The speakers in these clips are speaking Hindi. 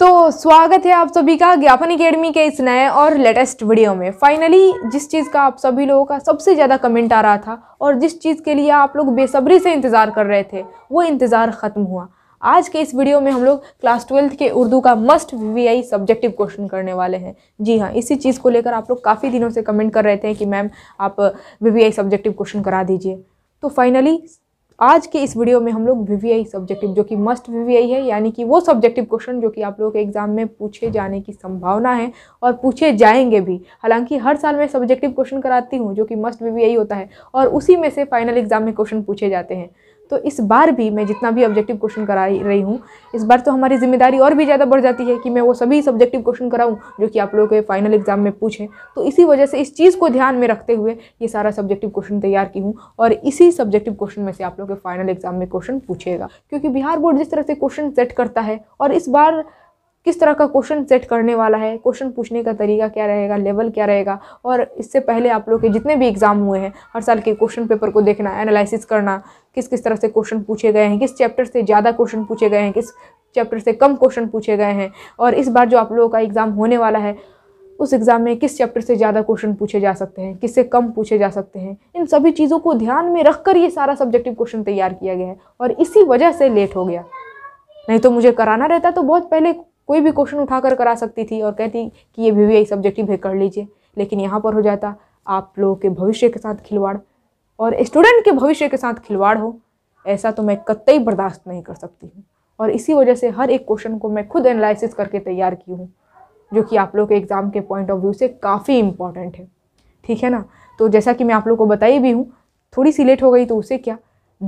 तो स्वागत है आप सभी का ज्ञापन अकेडमी के इस नए और लेटेस्ट वीडियो में फाइनली जिस चीज़ का आप सभी लोगों का सबसे ज़्यादा कमेंट आ रहा था और जिस चीज़ के लिए आप लोग बेसब्री से इंतज़ार कर रहे थे वो इंतज़ार ख़त्म हुआ आज के इस वीडियो में हम लोग क्लास ट्वेल्थ के उर्दू का मस्ट वीवीआई सब्जेक्टिव क्वेश्चन करने वाले हैं जी हाँ इसी चीज़ को लेकर आप लोग काफ़ी दिनों से कमेंट कर रहे थे कि मैम आप वी सब्जेक्टिव क्वेश्चन करा दीजिए तो फाइनली आज के इस वीडियो में हम लोग वी सब्जेक्टिव जो कि मस्ट वी है यानी कि वो सब्जेक्टिव क्वेश्चन जो कि आप लोगों के एग्जाम में पूछे जाने की संभावना है और पूछे जाएंगे भी हालांकि हर साल मैं सब्जेक्टिव क्वेश्चन कराती हूँ जो कि मस्ट वी होता है और उसी में से फाइनल एग्जाम में क्वेश्चन पूछे जाते हैं तो इस बार भी मैं जितना भी ऑब्जेक्टिव क्वेश्चन करा रही हूँ इस बार तो हमारी जिम्मेदारी और भी ज़्यादा बढ़ जाती है कि मैं वो सभी सब्जेक्टिव क्वेश्चन कराऊँ जो कि आप लोगों के फाइनल एग्जाम में पूछें तो इसी वजह से इस चीज़ को ध्यान में रखते हुए ये सारा सब्जेक्टिव क्वेश्चन तैयार की हूँ और इसी सब्जेक्टिव क्वेश्चन में से आप लोग के फाइनल एग्जाम में क्वेश्चन पूछेगा क्योंकि बिहार बोर्ड जिस तरह से क्वेश्चन सेट करता है और इस बार किस तरह का क्वेश्चन सेट करने वाला है क्वेश्चन पूछने का तरीका क्या रहेगा लेवल क्या रहेगा और इससे पहले आप लोग के जितने भी एग्ज़ाम हुए हैं हर साल के क्वेश्चन पेपर को देखना एनालिसिस करना किस किस तरह से क्वेश्चन पूछे गए हैं किस चैप्टर से ज़्यादा क्वेश्चन पूछे गए हैं किस चैप्टर से कम क्वेश्चन पूछे गए हैं और इस बार जो आप लोगों का एग्ज़ाम होने वाला है उस एग्ज़ाम में किस चैप्टर से ज़्यादा क्वेश्चन पूछे जा सकते हैं किससे कम पूछे जा सकते हैं इन सभी चीज़ों को ध्यान में रखकर ये सारा सब्जेक्टिव क्वेश्चन तैयार किया गया है और इसी वजह से लेट हो गया नहीं तो मुझे कराना रहता तो बहुत पहले कोई भी क्वेश्चन उठाकर करा सकती थी और कहती कि ये वी सब्जेक्टिव है कर लीजिए लेकिन यहाँ पर हो जाता आप लोगों के भविष्य के साथ खिलवाड़ और स्टूडेंट के भविष्य के साथ खिलवाड़ हो ऐसा तो मैं कतई बर्दाश्त नहीं कर सकती हूँ और इसी वजह से हर एक क्वेश्चन को मैं खुद एनालिसिस करके तैयार की हूँ जो कि आप लोग के एग्ज़ाम के पॉइंट ऑफ व्यू से काफ़ी इम्पॉर्टेंट है ठीक है ना तो जैसा कि मैं आप लोग को बताई भी हूँ थोड़ी सी लेट हो गई तो उसे क्या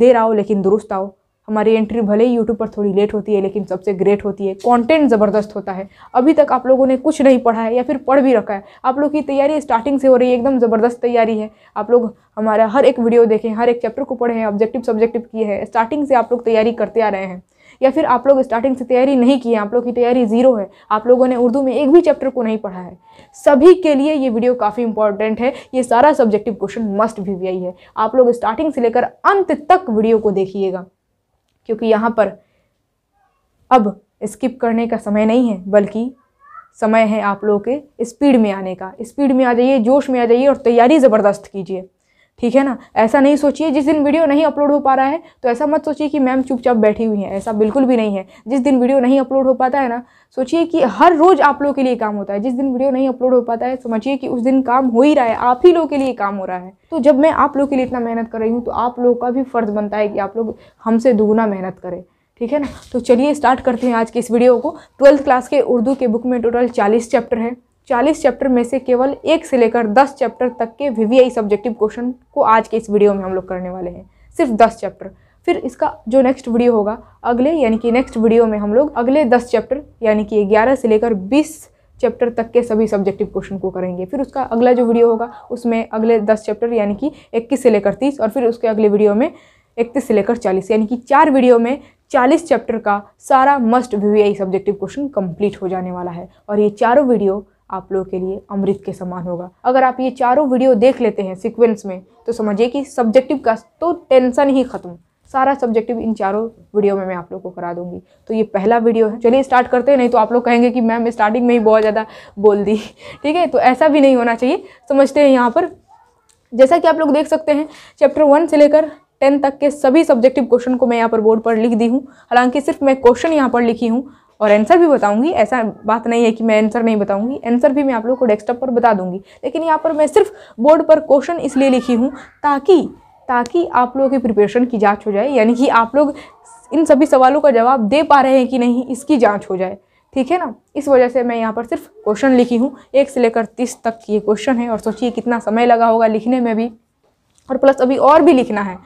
देर आओ लेकिन दुरुस्त आओ हमारी एंट्री भले ही यूट्यूब पर थोड़ी लेट होती है लेकिन सबसे ग्रेट होती है कंटेंट ज़बरदस्त होता है अभी तक आप लोगों ने कुछ नहीं पढ़ा है या फिर पढ़ भी रखा है आप लोग की तैयारी स्टार्टिंग से हो रही है एकदम ज़बरदस्त तैयारी है आप लोग हमारा हर एक वीडियो देखें हर एक चैप्टर को पढ़े हैं ऑब्जेक्टिव सब्जेक्टिव किए हैं स्टार्टिंग से आप लोग तैयारी करते आ रहे हैं या फिर आप लोग स्टार्टिंग से तैयारी नहीं किए आप लोग की तैयारी ज़ीरो है आप लोगों ने उर्दू में एक भी चैप्टर को नहीं पढ़ा है सभी के लिए ये वीडियो काफ़ी इंपॉर्टेंट है ये सारा सब्जेक्टिव क्वेश्चन मस्ट भी वी है आप लोग स्टार्टिंग से लेकर अंत तक वीडियो को देखिएगा क्योंकि यहाँ पर अब स्किप करने का समय नहीं है बल्कि समय है आप लोगों के स्पीड में आने का स्पीड में आ जाइए जोश में आ जाइए और तैयारी ज़बरदस्त कीजिए ठीक है ना ऐसा नहीं सोचिए जिस दिन वीडियो नहीं अपलोड हो पा रहा है तो ऐसा मत सोचिए कि मैम चुपचाप बैठी हुई हैं ऐसा बिल्कुल भी नहीं है जिस दिन वीडियो नहीं अपलोड हो पाता है ना सोचिए कि हर रोज़ आप लोगों के लिए काम होता है जिस दिन वीडियो नहीं अपलोड हो पाता है समझिए कि उस दिन काम हो ही रहा है आप ही लोगों के लिए काम हो रहा है तो जब मैं आप लोग के लिए इतना मेहनत कर रही हूँ तो आप लोग का भी फ़र्ज़ बनता है कि आप लोग हमसे दोगुना मेहनत करें ठीक है ना तो चलिए स्टार्ट करते हैं आज के इस वीडियो को ट्वेल्थ क्लास के उर्दू के बुक में टोटल चालीस चैप्टर हैं चालीस चैप्टर में से केवल एक से लेकर दस चैप्टर तक के वी सब्जेक्टिव क्वेश्चन को आज के इस वीडियो में हम लोग करने वाले हैं सिर्फ दस चैप्टर फिर इसका जो नेक्स्ट वीडियो होगा अगले यानी कि नेक्स्ट वीडियो में हम लोग अगले दस चैप्टर यानी कि ग्यारह से लेकर बीस चैप्टर तक के सभी सब्जेक्टिव क्वेश्चन को करेंगे फिर उसका अगला जो वीडियो होगा उसमें अगले दस चैप्टर यानी कि इक्कीस से लेकर तीस और फिर उसके अगले वीडियो में इकतीस से लेकर चालीस यानी कि चार वीडियो में चालीस चैप्टर का सारा must V subjective question complete हो जाने वाला है और ये चारों वीडियो आप लोगों के लिए अमृत के समान होगा अगर आप ये चारों वीडियो देख लेते हैं सिक्वेंस में तो समझिए कि सब्जेक्टिव का तो टेंशन ही ख़त्म सारा सब्जेक्टिव इन चारों वीडियो में मैं आप लोग को करा दूंगी तो ये पहला वीडियो है चलिए स्टार्ट करते हैं नहीं तो आप लोग कहेंगे कि मैम स्टार्टिंग में ही बहुत ज़्यादा बोल दी ठीक है तो ऐसा भी नहीं होना चाहिए समझते हैं यहाँ पर जैसा कि आप लोग देख सकते हैं चैप्टर वन से लेकर टेन तक के सभी सब्जेक्टिव क्वेश्चन को मैं यहाँ पर बोर्ड पर लिख दी हूँ हालांकि सिर्फ मैं क्वेश्चन यहाँ पर लिखी हूँ और आंसर भी बताऊंगी ऐसा बात नहीं है कि मैं आंसर नहीं बताऊंगी आंसर भी मैं आप लोग को डेस्कटॉप पर बता दूंगी लेकिन यहाँ पर मैं सिर्फ बोर्ड पर क्वेश्चन इसलिए लिखी हूँ ताकि ताकि आप लोगों की प्रिपरेशन की जांच हो जाए यानी कि आप लोग इन सभी सवालों का जवाब दे पा रहे हैं कि नहीं इसकी जाँच हो जाए ठीक है ना इस वजह से मैं यहाँ पर सिर्फ क्वेश्चन लिखी हूँ एक से लेकर तीस तक ये क्वेश्चन है और सोचिए कितना समय लगा होगा लिखने में भी और प्लस अभी और भी लिखना है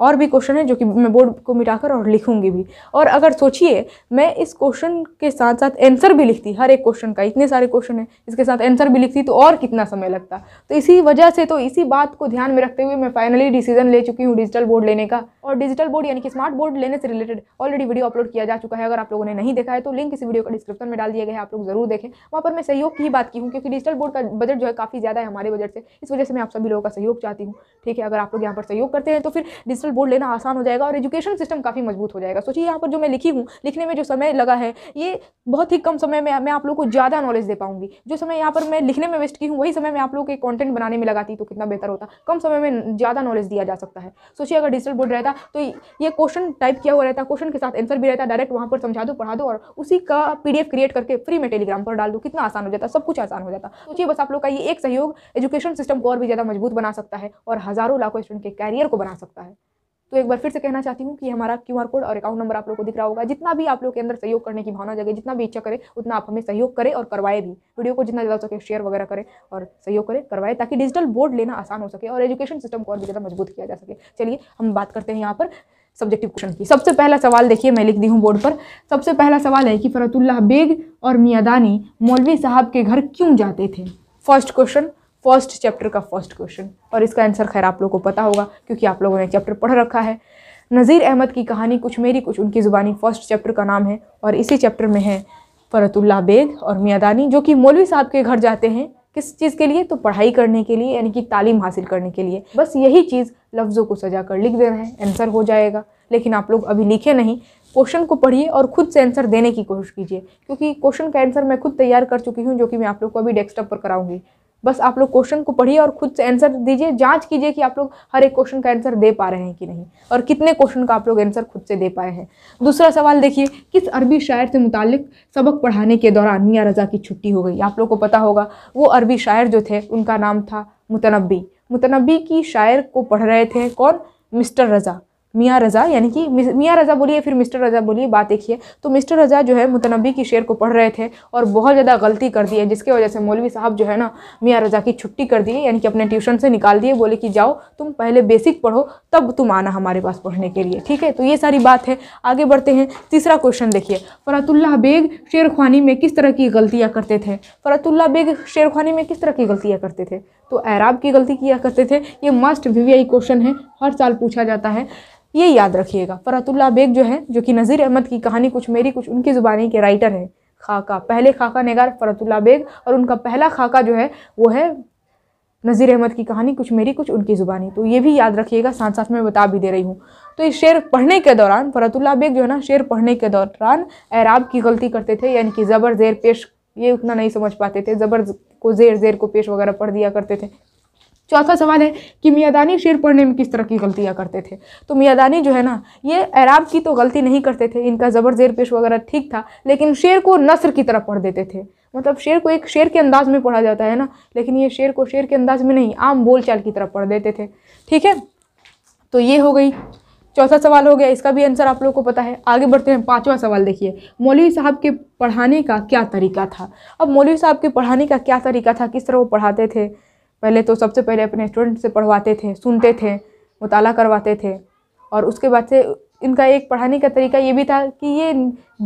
और भी क्वेश्चन है जो कि मैं बोर्ड को मिटाकर और लिखूंगी भी और अगर सोचिए मैं इस क्वेश्चन के साथ साथ आंसर भी लिखती हर एक क्वेश्चन का इतने सारे क्वेश्चन है इसके साथ आंसर भी लिखती तो और कितना समय लगता तो इसी वजह से तो इसी बात को ध्यान में रखते हुए मैं फाइनली डिसीजन ले चुकी हूँ डिजिटल बोर्ड लेने का और डिजिटल बोर्ड यानी कि स्मार्ट बोर्ड लेने से रिलेटेड ऑलरेडी वीडियो अपलोड किया जा चुका है अगर आप लोगों ने नहीं देखा है तो लिंक इस वीडियो का डिस्क्रिप्शन में डाल दिया गया है आप लोग जरूर देखें वहाँ पर मैं सहयोग की बात की हूँ क्योंकि डिजिटल बोर्ड का बजट जो है काफ़ी ज़्यादा है हमारे बजट से इस वजह से मैं आप सभी लोगों का सहयोग चाहती हूँ ठीक है अगर आप लोग यहाँ पर सहयोग करते हैं तो फिर डिजिटल सेमेस्टर बोर्ड लेना आसान हो जाएगा और एजुकेशन सिस्टम काफ़ी मजबूत हो जाएगा सोचिए यहाँ पर जो मैं लिखी हूँ लिखने में जो समय लगा है ये बहुत ही कम समय में मैं आप लोग को ज़्यादा नॉलेज दे पाऊँगी जो समय यहाँ पर मैं लिखने में वेस्ट की हूँ वही समय मैं आप लोग के कॉन्टेंट बनाने में लगाती तो कितना बेहतर होता कम समय में ज़्यादा नॉलेज दिया जा सकता है सोचिए अगर डिजिटल बोर्ड रहता तो ये क्वेश्चन टाइप किया हुआ रहता क्वेश्चन के साथ आंसर भी रहता डायरेक्ट वहाँ पर समझा दो पढ़ा दो और उसी का पी क्रिएट करके फ्री में टेलीग्राम पर डाल दो कितना आसान हो जाता सब कुछ आसान हो जाता सोचिए बस आप लोग का ये एक सहयोग एजुकेशन सिस्टम को और भी ज़्यादा मजबूत बना सकता है और हज़ारों लाखों स्टूडेंट के कैरियर को बना सकता है तो एक बार फिर से कहना चाहती हूँ कि हमारा क्यू कोड और अकाउंट नंबर आप लोग को दिख रहा होगा जितना भी आप लोग के अंदर सहयोग करने की भावना जगह जितना भी इच्छा करे उतना आप हमें सहयोग करें और करवाए भी वीडियो को जितना ज़्यादा हो सके शेयर वगैरह करें और सहयोग करें करवाए ताकि डिजिटल बोर्ड लेना आसान हो सके और एजुकेशन सिस्टम को और भी ज़्यादा मजबूत किया जा सके चलिए हम बात करते हैं यहाँ पर सब्जेक्टिव क्वेश्चन की सबसे पहला सवाल देखिए मैं लिख दी हूँ बोर्ड पर सबसे पहला सवाल है कि फरतुल्ला बेग और मियादानी मौलवी साहब के घर क्यों जाते थे फर्स्ट क्वेश्चन फर्स्ट चैप्टर का फर्स्ट क्वेश्चन और इसका आंसर खैर आप लोग को पता होगा क्योंकि आप लोगों ने चैप्टर पढ़ रखा है नज़ीर अहमद की कहानी कुछ मेरी कुछ उनकी ज़ुबानी फर्स्ट चैप्टर का नाम है और इसी चैप्टर में है फ़रतुल्ला बेग और मियादानी जो कि मौलवी साहब के घर जाते हैं किस चीज़ के लिए तो पढ़ाई करने के लिए यानी कि तालीम हासिल करने के लिए बस यही चीज़ लफ्ज़ों को सजा कर लिख देना है आंसर हो जाएगा लेकिन आप लोग अभी लिखे नहीं क्वेश्चन को पढ़िए और खुद से आंसर देने की कोशिश कीजिए क्योंकि क्वेश्चन का आंसर मैं खुद तैयार कर चुकी हूँ जो कि मैं आप लोग को अभी डेस्कटॉप पर कराऊंगी बस आप लोग क्वेश्चन को पढ़िए और खुद से आंसर दीजिए जांच कीजिए कि आप लोग हर एक क्वेश्चन का आंसर दे पा रहे हैं कि नहीं और कितने क्वेश्चन का आप लोग आंसर खुद से दे पाए हैं दूसरा सवाल देखिए किस अरबी शायर से मुतालिक सबक पढ़ाने के दौरान मियाँ रजा की छुट्टी हो गई आप लोग को पता होगा वो अरबी शायर जो थे उनका नाम था मुतनबी मुतनबी की शायर को पढ़ रहे थे कौन मिस्टर रज़ा मियाँ रज़ा यानी कि मियाँ रज़ा बोलिए फिर मिस्टर रज़ा बोलिए बात देखिए तो मिस्टर रज़ा जो है मुतनबी की शेर को पढ़ रहे थे और बहुत ज़्यादा गलती कर दी है जिसकी वजह से मौलवी साहब जो है ना मियाँ रज़ा की छुट्टी कर दिए यानी कि अपने ट्यूशन से निकाल दिए बोले कि जाओ तुम पहले बेसिक पढ़ो तब तुम आना हमारे पास पढ़ने के लिए ठीक है तो ये सारी बात है आगे बढ़ते हैं तीसरा क्वेश्चन देखिए फ़रातुल्ला बेग शेर में किस तरह की गलतियाँ करते थे फ़रातुल्ला बेग शेर खानी में किस तरह की गलतियाँ करते थे तो ऐराब की गलती किया करते थे ये मस्ट वी क्वेश्चन है हर साल पूछा जाता है ये याद रखिएगा फ़रतुल्ला बेग जो है जो कि नज़ीर अहमद की कहानी कुछ मेरी कुछ उनकी ज़ुबानी के राइटर हैं खाका पहले खाका नगार फ़रतुल्ला बेग और उनका पहला खाका जो है वो है नज़ीर अहमद की कहानी कुछ मेरी कुछ उनकी ज़ुबानी तो ये भी याद रखिएगा साथ साथ में बता भी दे रही हूँ तो इस शेर पढ़ने के दौरान फ़रतुल्ला बेग जो है ना शेर पढ़ने के दौरान ऐराब की गलती करते थे यानी कि ज़बर ज़ेर पेश ये उतना नहीं समझ पाते थे ज़बर को जेर जेर को पेश वगैरह पढ़ दिया करते थे चौथा सवाल है कि मियादानी शेर पढ़ने में किस तरह की गलतियाँ करते थे तो मियादानी जो है ना ये ऐराब की तो गलती नहीं करते थे इनका ज़बर जेर पेश वगैरह ठीक था लेकिन शेर को नसर की तरह पढ़ देते थे मतलब शेर को एक शेर के अंदाज़ में पढ़ा जाता है ना लेकिन ये शेर को शेर के अंदाज़ में नहीं आम बोलचाल की तरह पढ़ देते थे ठीक है तो ये हो गई चौथा सवाल हो गया इसका भी आंसर आप लोग को पता है आगे बढ़ते हैं पाँचवा सवाल देखिए मौलवी साहब के पढ़ाने का क्या तरीका था अब मौलवी साहब के पढ़ाने का क्या तरीका था किस तरह वो पढ़ाते थे पहले तो सबसे पहले अपने स्टूडेंट से पढ़वाते थे सुनते थे मुताला करवाते थे और उसके बाद से इनका एक पढ़ाने का तरीका ये भी था कि ये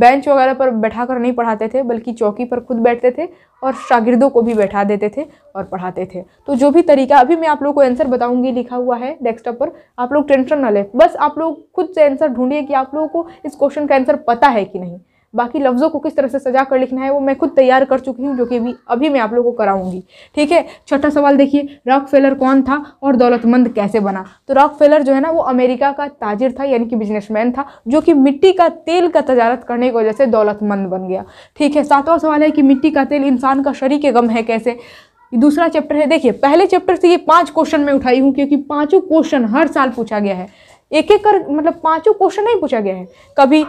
बेंच वगैरह पर बैठा कर नहीं पढ़ाते थे बल्कि चौकी पर खुद बैठते थे और शागिर्दों को भी बैठा देते थे और पढ़ाते थे तो जो भी तरीका अभी मैं आप लोगों को आंसर बताऊंगी लिखा हुआ है डेस्कटॉप पर आप लोग टेंशन ना लें बस आप लोग खुद से आंसर ढूंढिए कि आप लोगों को इस क्वेश्चन का आंसर पता है कि नहीं बाकी लफ्ज़ों को किस तरह से सजा कर लिखना है वो मैं खुद तैयार कर चुकी हूँ जो कि अभी अभी मैं आप लोगों को कराऊंगी ठीक है छठा सवाल देखिए रॉक फेलर कौन था और दौलतमंद कैसे बना तो रॉक फेलर जो है ना वो अमेरिका का ताजिर था यानी कि बिजनेसमैन था जो कि मिट्टी का तेल का तजारत करने की वजह से दौलतमंद बन गया ठीक है सातवां सवाल है कि मिट्टी का तेल इंसान का शरीर के गम है कैसे दूसरा चैप्टर है देखिए पहले चैप्टर से ये पाँच क्वेश्चन मैं उठाई हूँ क्योंकि पाँचों क्वेश्चन हर साल पूछा गया है एक एक कर मतलब पांचों क्वेश्चन नहीं पूछा गया है कभी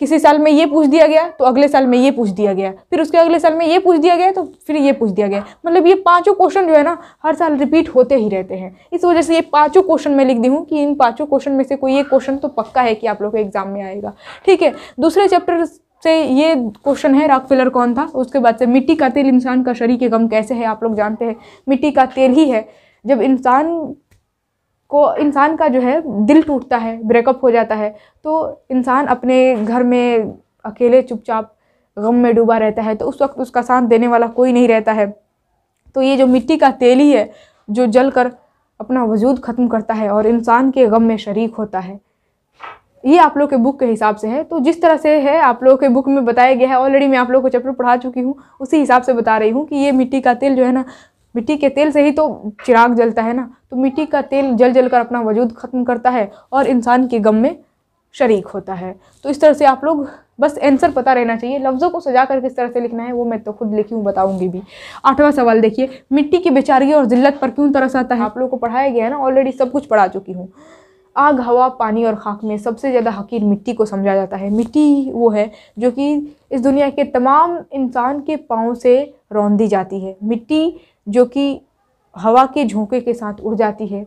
किसी साल में ये पूछ दिया गया तो अगले साल में ये पूछ दिया गया फिर उसके अगले साल में ये पूछ दिया गया तो फिर ये पूछ दिया गया मतलब ये पांचों क्वेश्चन जो है ना हर साल रिपीट होते ही रहते हैं इस वजह से ये पांचों क्वेश्चन मैं लिख दी हूँ कि इन पांचों क्वेश्चन में से कोई एक क्वेश्चन तो पक्का है कि आप लोग के एग्जाम में आएगा ठीक है दूसरे चैप्टर से ये क्वेश्चन है राक फिलर कौन था उसके बाद से मिट्टी का तेल इंसान का शरीर के गम कैसे है आप लोग जानते हैं मिट्टी का तेल ही है जब इंसान को इंसान का जो है दिल टूटता है ब्रेकअप हो जाता है तो इंसान अपने घर में अकेले चुपचाप गम में डूबा रहता है तो उस वक्त उसका साथ देने वाला कोई नहीं रहता है तो ये जो मिट्टी का तेल ही है जो जल कर अपना वजूद ख़त्म करता है और इंसान के गम में शरीक होता है ये आप लोग के बुक के हिसाब से है तो जिस तरह से है आप लोगों के बुक में बताया गया है ऑलरेडी मैं आप लोग को चैप्टर पढ़ा चुकी हूँ उसी हिसाब से बता रही हूँ कि ये मिट्टी का तेल जो है ना मिट्टी के तेल से ही तो चिराग जलता है ना तो मिट्टी का तेल जल जल कर अपना वजूद ख़त्म करता है और इंसान के गम में शरीक होता है तो इस तरह से आप लोग बस आंसर पता रहना चाहिए लफ्ज़ों को सजा कर किस तरह से लिखना है वो मैं तो खुद लिखी हूँ बताऊँगी भी आठवां सवाल देखिए मिट्टी की बेचारगी और ज़िल्लत पर क्यों तरस आता है आप लोग को पढ़ाया गया है ना ऑलरेडी सब कुछ पढ़ा चुकी हूँ आग हवा पानी और खाक में सबसे ज़्यादा हकीर मिट्टी को समझा जाता है मिट्टी वो है जो कि इस दुनिया के तमाम इंसान के पाँव से रौंदी जाती है मिट्टी जो कि हवा के झोंके के साथ उड़ जाती है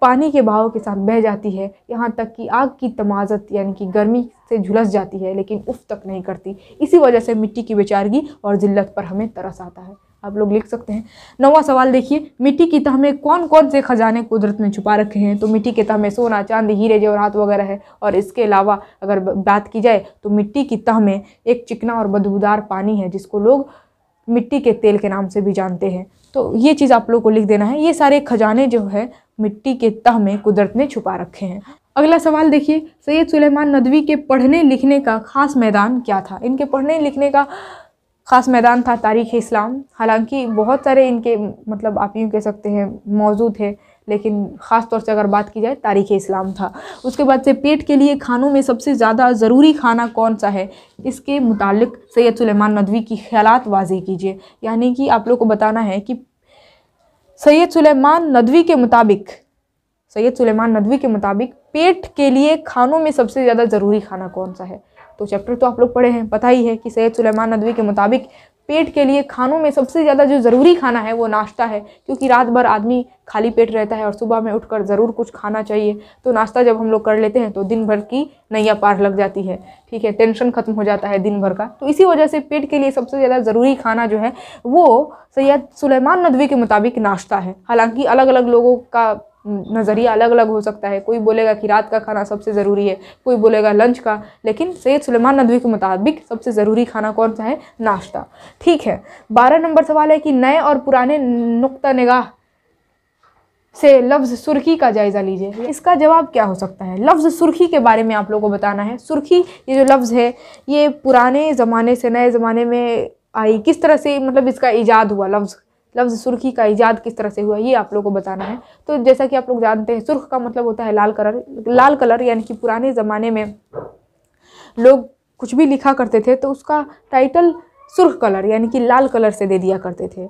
पानी के बहाव के साथ बह जाती है यहाँ तक कि आग की तमाजत यानी कि गर्मी से झुलस जाती है लेकिन उफ तक नहीं करती इसी वजह से मिट्टी की बेचारगी और ज़िल्लत पर हमें तरस आता है आप लोग लिख सकते हैं नवा सवाल देखिए मिट्टी की तह में कौन कौन से खजाने कुदरत ने छुपा रखे हैं तो मिट्टी के तह में सोना चांदी हीरे जेवरात वगैरह है और इसके अलावा अगर बात की जाए तो मिट्टी की तह में एक चिकना और बदबूदार पानी है जिसको लोग मिट्टी के तेल के नाम से भी जानते हैं तो ये चीज़ आप लोग को लिख देना है ये सारे खजाने जो है मिट्टी के तह में कुदरत ने छुपा रखे हैं अगला सवाल देखिए सैयद सुलेमान नदवी के पढ़ने लिखने का ख़ास मैदान क्या था इनके पढ़ने लिखने का ख़ास मैदान था तारीख़ इस्लाम हालांकि बहुत सारे इनके मतलब आप यूँ कह सकते हैं मौजूद है लेकिन ख़ास तौर से अगर बात की जाए तारीख़ इस्लाम था उसके बाद से पेट के लिए खानों में सबसे ज़्यादा ज़रूरी खाना कौन सा है इसके मुतालिक सैयद सुलेमान नदवी की ख्यालात वाजे कीजिए यानी कि आप लोग को बताना है कि सैयद सुलेमान नदवी के मुताबिक सैयद सुलेमान नदवी के मुताबिक पेट के लिए खानों में सबसे ज़्यादा ज़रूरी खाना कौन सा है तो चैप्टर तो आप लोग पढ़े हैं पता ही है कि सैयद सुलेमान नदवी के मुताबिक पेट के लिए खानों में सबसे ज़्यादा जो ज़रूरी खाना है वो नाश्ता है क्योंकि रात भर आदमी खाली पेट रहता है और सुबह में उठकर ज़रूर कुछ खाना चाहिए तो नाश्ता जब हम लोग कर लेते हैं तो दिन भर की नैया पार लग जाती है ठीक है टेंशन ख़त्म हो जाता है दिन भर का तो इसी वजह से पेट के लिए सबसे ज़्यादा ज़रूरी खाना जो है वो सैयद सुलेमान नदवी के मुताबिक नाश्ता है हालांकि अलग अलग लोगों का नज़रिया अलग अलग हो सकता है कोई बोलेगा कि रात का खाना सबसे ज़रूरी है कोई बोलेगा लंच का लेकिन सैयद सुलेमान नदवी के मुताबिक सबसे ज़रूरी खाना कौन सा है नाश्ता ठीक है बारह नंबर सवाल है कि नए और पुराने नुक़ निगाह से लफ्ज़ सुर्खी का जायज़ा लीजिए इसका जवाब क्या हो सकता है लफ्ज़ सुर्खी के बारे में आप लोगों को बताना है सुर्खी ये जो लफ्ज़ है ये पुराने ज़माने से नए ज़माने में आई किस तरह से मतलब इसका ईजाद हुआ लफ्ज़ लफ्ज़ सुर्खी का ईजाद किस तरह से हुआ ये आप लोग को बताना है तो जैसा कि आप लोग जानते हैं सुर्ख का मतलब होता है लाल कलर लाल कलर यानी कि पुराने ज़माने में लोग कुछ भी लिखा करते थे तो उसका टाइटल सुर्ख कलर यानी कि लाल कलर से दे दिया करते थे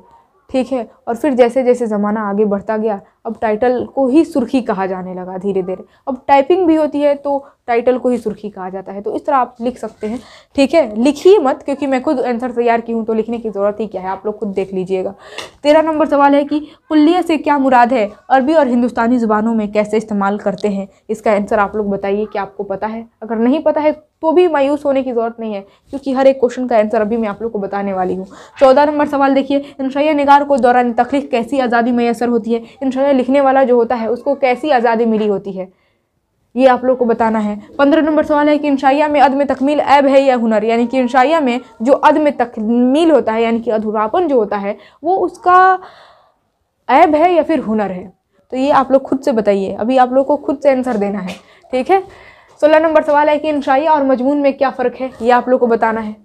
ठीक है और फिर जैसे जैसे ज़माना आगे बढ़ता गया अब टाइटल को ही सुर्खी कहा जाने लगा धीरे धीरे अब टाइपिंग भी होती है तो टाइटल को ही सुर्खी कहा जाता है तो इस तरह आप लिख सकते हैं ठीक है लिखिए मत क्योंकि मैं खुद आंसर तैयार की हूँ तो लिखने की ज़रूरत ही क्या है आप लोग खुद देख लीजिएगा तेरह नंबर सवाल है कि कुल्लिया से क्या मुराद है अरबी और हिंदुस्तानी ज़ुबानों में कैसे इस्तेमाल करते हैं इसका आंसर आप लोग बताइए कि आपको पता है अगर नहीं पता है तो भी मायूस होने की ज़रूरत नहीं है क्योंकि हर एक क्वेश्चन का आंसर अभी मैं आप लोग को बताने वाली हूँ चौदह नंबर सवाल देखिए इनशाया निगार को दौरान तखलीक कैसी आज़ादी मैसर होती है इनशा लिखने वाला जो होता है उसको कैसी आज़ादी मिली होती है ये आप लोग को बताना है पंद्रह नंबर सवाल है कि इंशाइया में अदम तकमील ऐब है या हुनर यानी कि इंशाइया में जो अदम तकमील होता है यानी कि अधूरापन जो होता है वो उसका ऐब है या फिर हुनर है तो ये आप लोग खुद से बताइए अभी आप लोग को खुद से आंसर देना है ठीक है सोलह नंबर सवाल है कि इंशाइया और मजमून में क्या फ़र्क है ये आप लोग को बताना है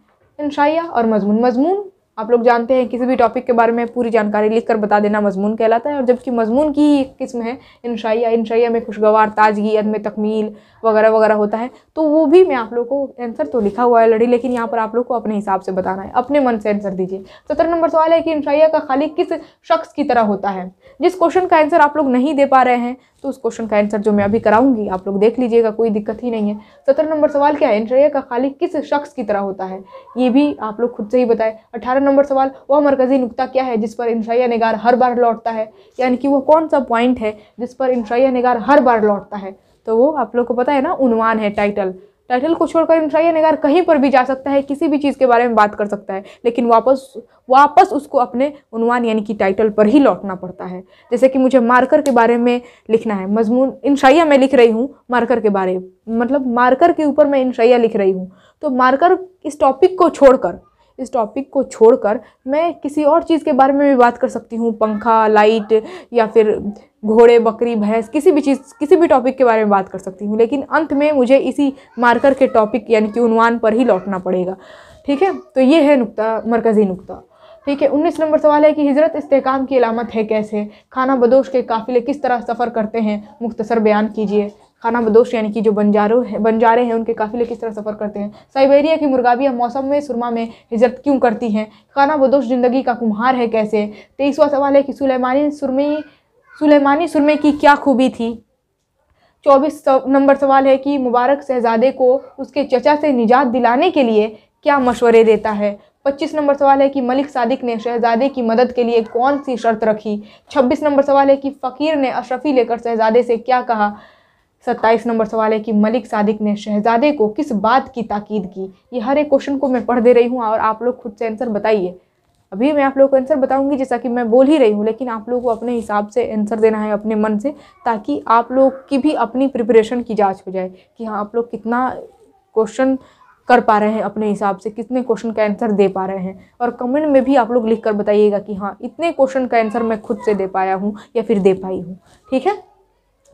इंशाइया और मजमून मजमून आप लोग जानते हैं किसी भी टॉपिक के बारे में पूरी जानकारी लिखकर बता देना मजमून कहलाता है और जबकि मजमून की एक किस्म है इनशाइया इनशाइया में खुशगवार ताजगी अदम तकमील वगैरह वगैरह होता है तो वो भी मैं आप लोग को आंसर तो लिखा हुआ है लड़ी लेकिन यहाँ पर आप लोग को अपने हिसाब से बताना है अपने मन से आंसर दीजिए तो सत्रह नंबर सवाल है कि इनशाइया का खाली किस शख्स की तरह होता है जिस क्वेश्चन का आंसर आप लोग नहीं दे पा रहे हैं तो उस क्वेश्चन का आंसर जो मैं अभी कराऊंगी आप लोग देख लीजिएगा कोई दिक्कत ही नहीं है सत्रह नंबर सवाल क्या है इंटरव्यू का खाली किस शख्स की तरह होता है ये भी आप लोग खुद से ही बताएं अठारह नंबर सवाल वह मरकजी नुकता क्या है जिस पर इंशाया निगार हर बार लौटता है यानी कि वो कौन सा पॉइंट है जिस पर इंशाया निगार हर बार लौटता है तो वो आप लोग को पता है ना उनवान है टाइटल टाइटल को छोड़कर इंशाइया नगार कहीं पर भी जा सकता है किसी भी चीज़ के बारे में बात कर सकता है लेकिन वापस वापस उसको अपने उनवान यानी कि टाइटल पर ही लौटना पड़ता है जैसे कि मुझे मार्कर के बारे में लिखना है मजमून इंशाइया मैं लिख रही हूँ मार्कर के बारे मतलब मार्कर के ऊपर मैं इंशाइया लिख रही हूँ तो मार्कर इस टॉपिक को छोड़कर इस टॉपिक को छोड़कर मैं किसी और चीज़ के बारे में भी बात कर सकती हूँ पंखा लाइट या फिर घोड़े बकरी भैंस किसी भी चीज़ किसी भी टॉपिक के बारे में बात कर सकती हूँ लेकिन अंत में मुझे इसी मार्कर के टॉपिक यानी कि उनवान पर ही लौटना पड़ेगा ठीक है तो ये है नुकता मरकज़ी नुकता ठीक है उन्नीस नंबर सवाल है कि हिजरत इस्तेकाम की अलामत है कैसे खाना बदोश के काफ़िले किस तरह सफ़र करते हैं मुख्तसर बयान कीजिए खाना बदोश यानी कि जो बंजारो है बंजारे हैं उनके काफ़िले किस तरह सफ़र करते हैं साइबेरिया की मुर्गाबिया मौसम में सुरमा में हिजरत क्यों करती हैं खाना बदोश ज़िंदगी का कुम्हार है कैसे तेईसवा सवाल है कि सुलेमानी सुरमी सुलेमानी सुरमे की क्या खूबी थी चौबीस नंबर सवाल है कि मुबारक शहजादे को उसके चचा से निजात दिलाने के लिए क्या मशवरे देता है पच्चीस नंबर सवाल है कि मलिक सादिक ने शहजादे की मदद के लिए कौन सी शर्त रखी छब्बीस नंबर सवाल है कि फ़कीर ने अशरफी लेकर शहजादे से क्या कहा सत्ताईस नंबर सवाल है कि मलिक सादिक ने शहजादे को किस बात की ताकीद की ये हर एक क्वेश्चन को मैं पढ़ दे रही हूँ और आप लोग खुद से आंसर बताइए अभी मैं आप लोगों को आंसर बताऊंगी जैसा कि मैं बोल ही रही हूँ लेकिन आप लोगों को अपने हिसाब से आंसर देना है अपने मन से ताकि आप लोग की भी अपनी प्रिपरेशन की जाँच हो जाए कि हाँ आप लोग कितना क्वेश्चन कर पा रहे हैं अपने हिसाब से कितने क्वेश्चन का आंसर दे पा रहे हैं और कमेंट में भी आप लोग लिख कर बताइएगा कि हाँ इतने क्वेश्चन का आंसर मैं खुद से दे पाया हूँ या फिर दे पाई हूँ ठीक है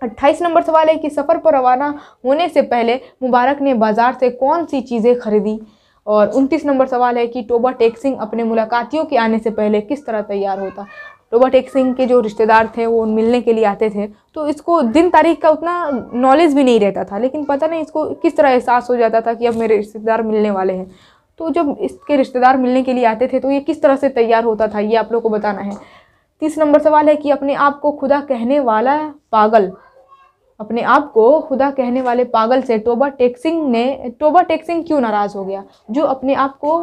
अट्ठाईस नंबर सवाल है कि सफ़र पर रवाना होने से पहले मुबारक ने बाज़ार से कौन सी चीज़ें खरीदी और उनतीस नंबर सवाल है कि टोबा टेक सिंह अपने मुलाकातियों के आने से पहले किस तरह तैयार होता टोबा टेक सिंह के जो रिश्तेदार थे वो मिलने के लिए आते थे तो इसको दिन तारीख का उतना नॉलेज भी नहीं रहता था लेकिन पता नहीं इसको किस तरह एहसास हो जाता था कि अब मेरे रिश्तेदार मिलने वाले हैं तो जब इसके रिश्तेदार मिलने के लिए आते थे तो ये किस तरह से तैयार होता था ये आप लोग को बताना है तीस नंबर सवाल है कि अपने आप को खुदा कहने वाला पागल अपने आप को खुदा कहने वाले पागल से टोबा टेक्सिंग ने टोबा टेक्सिंग क्यों नाराज़ हो गया जो अपने आप को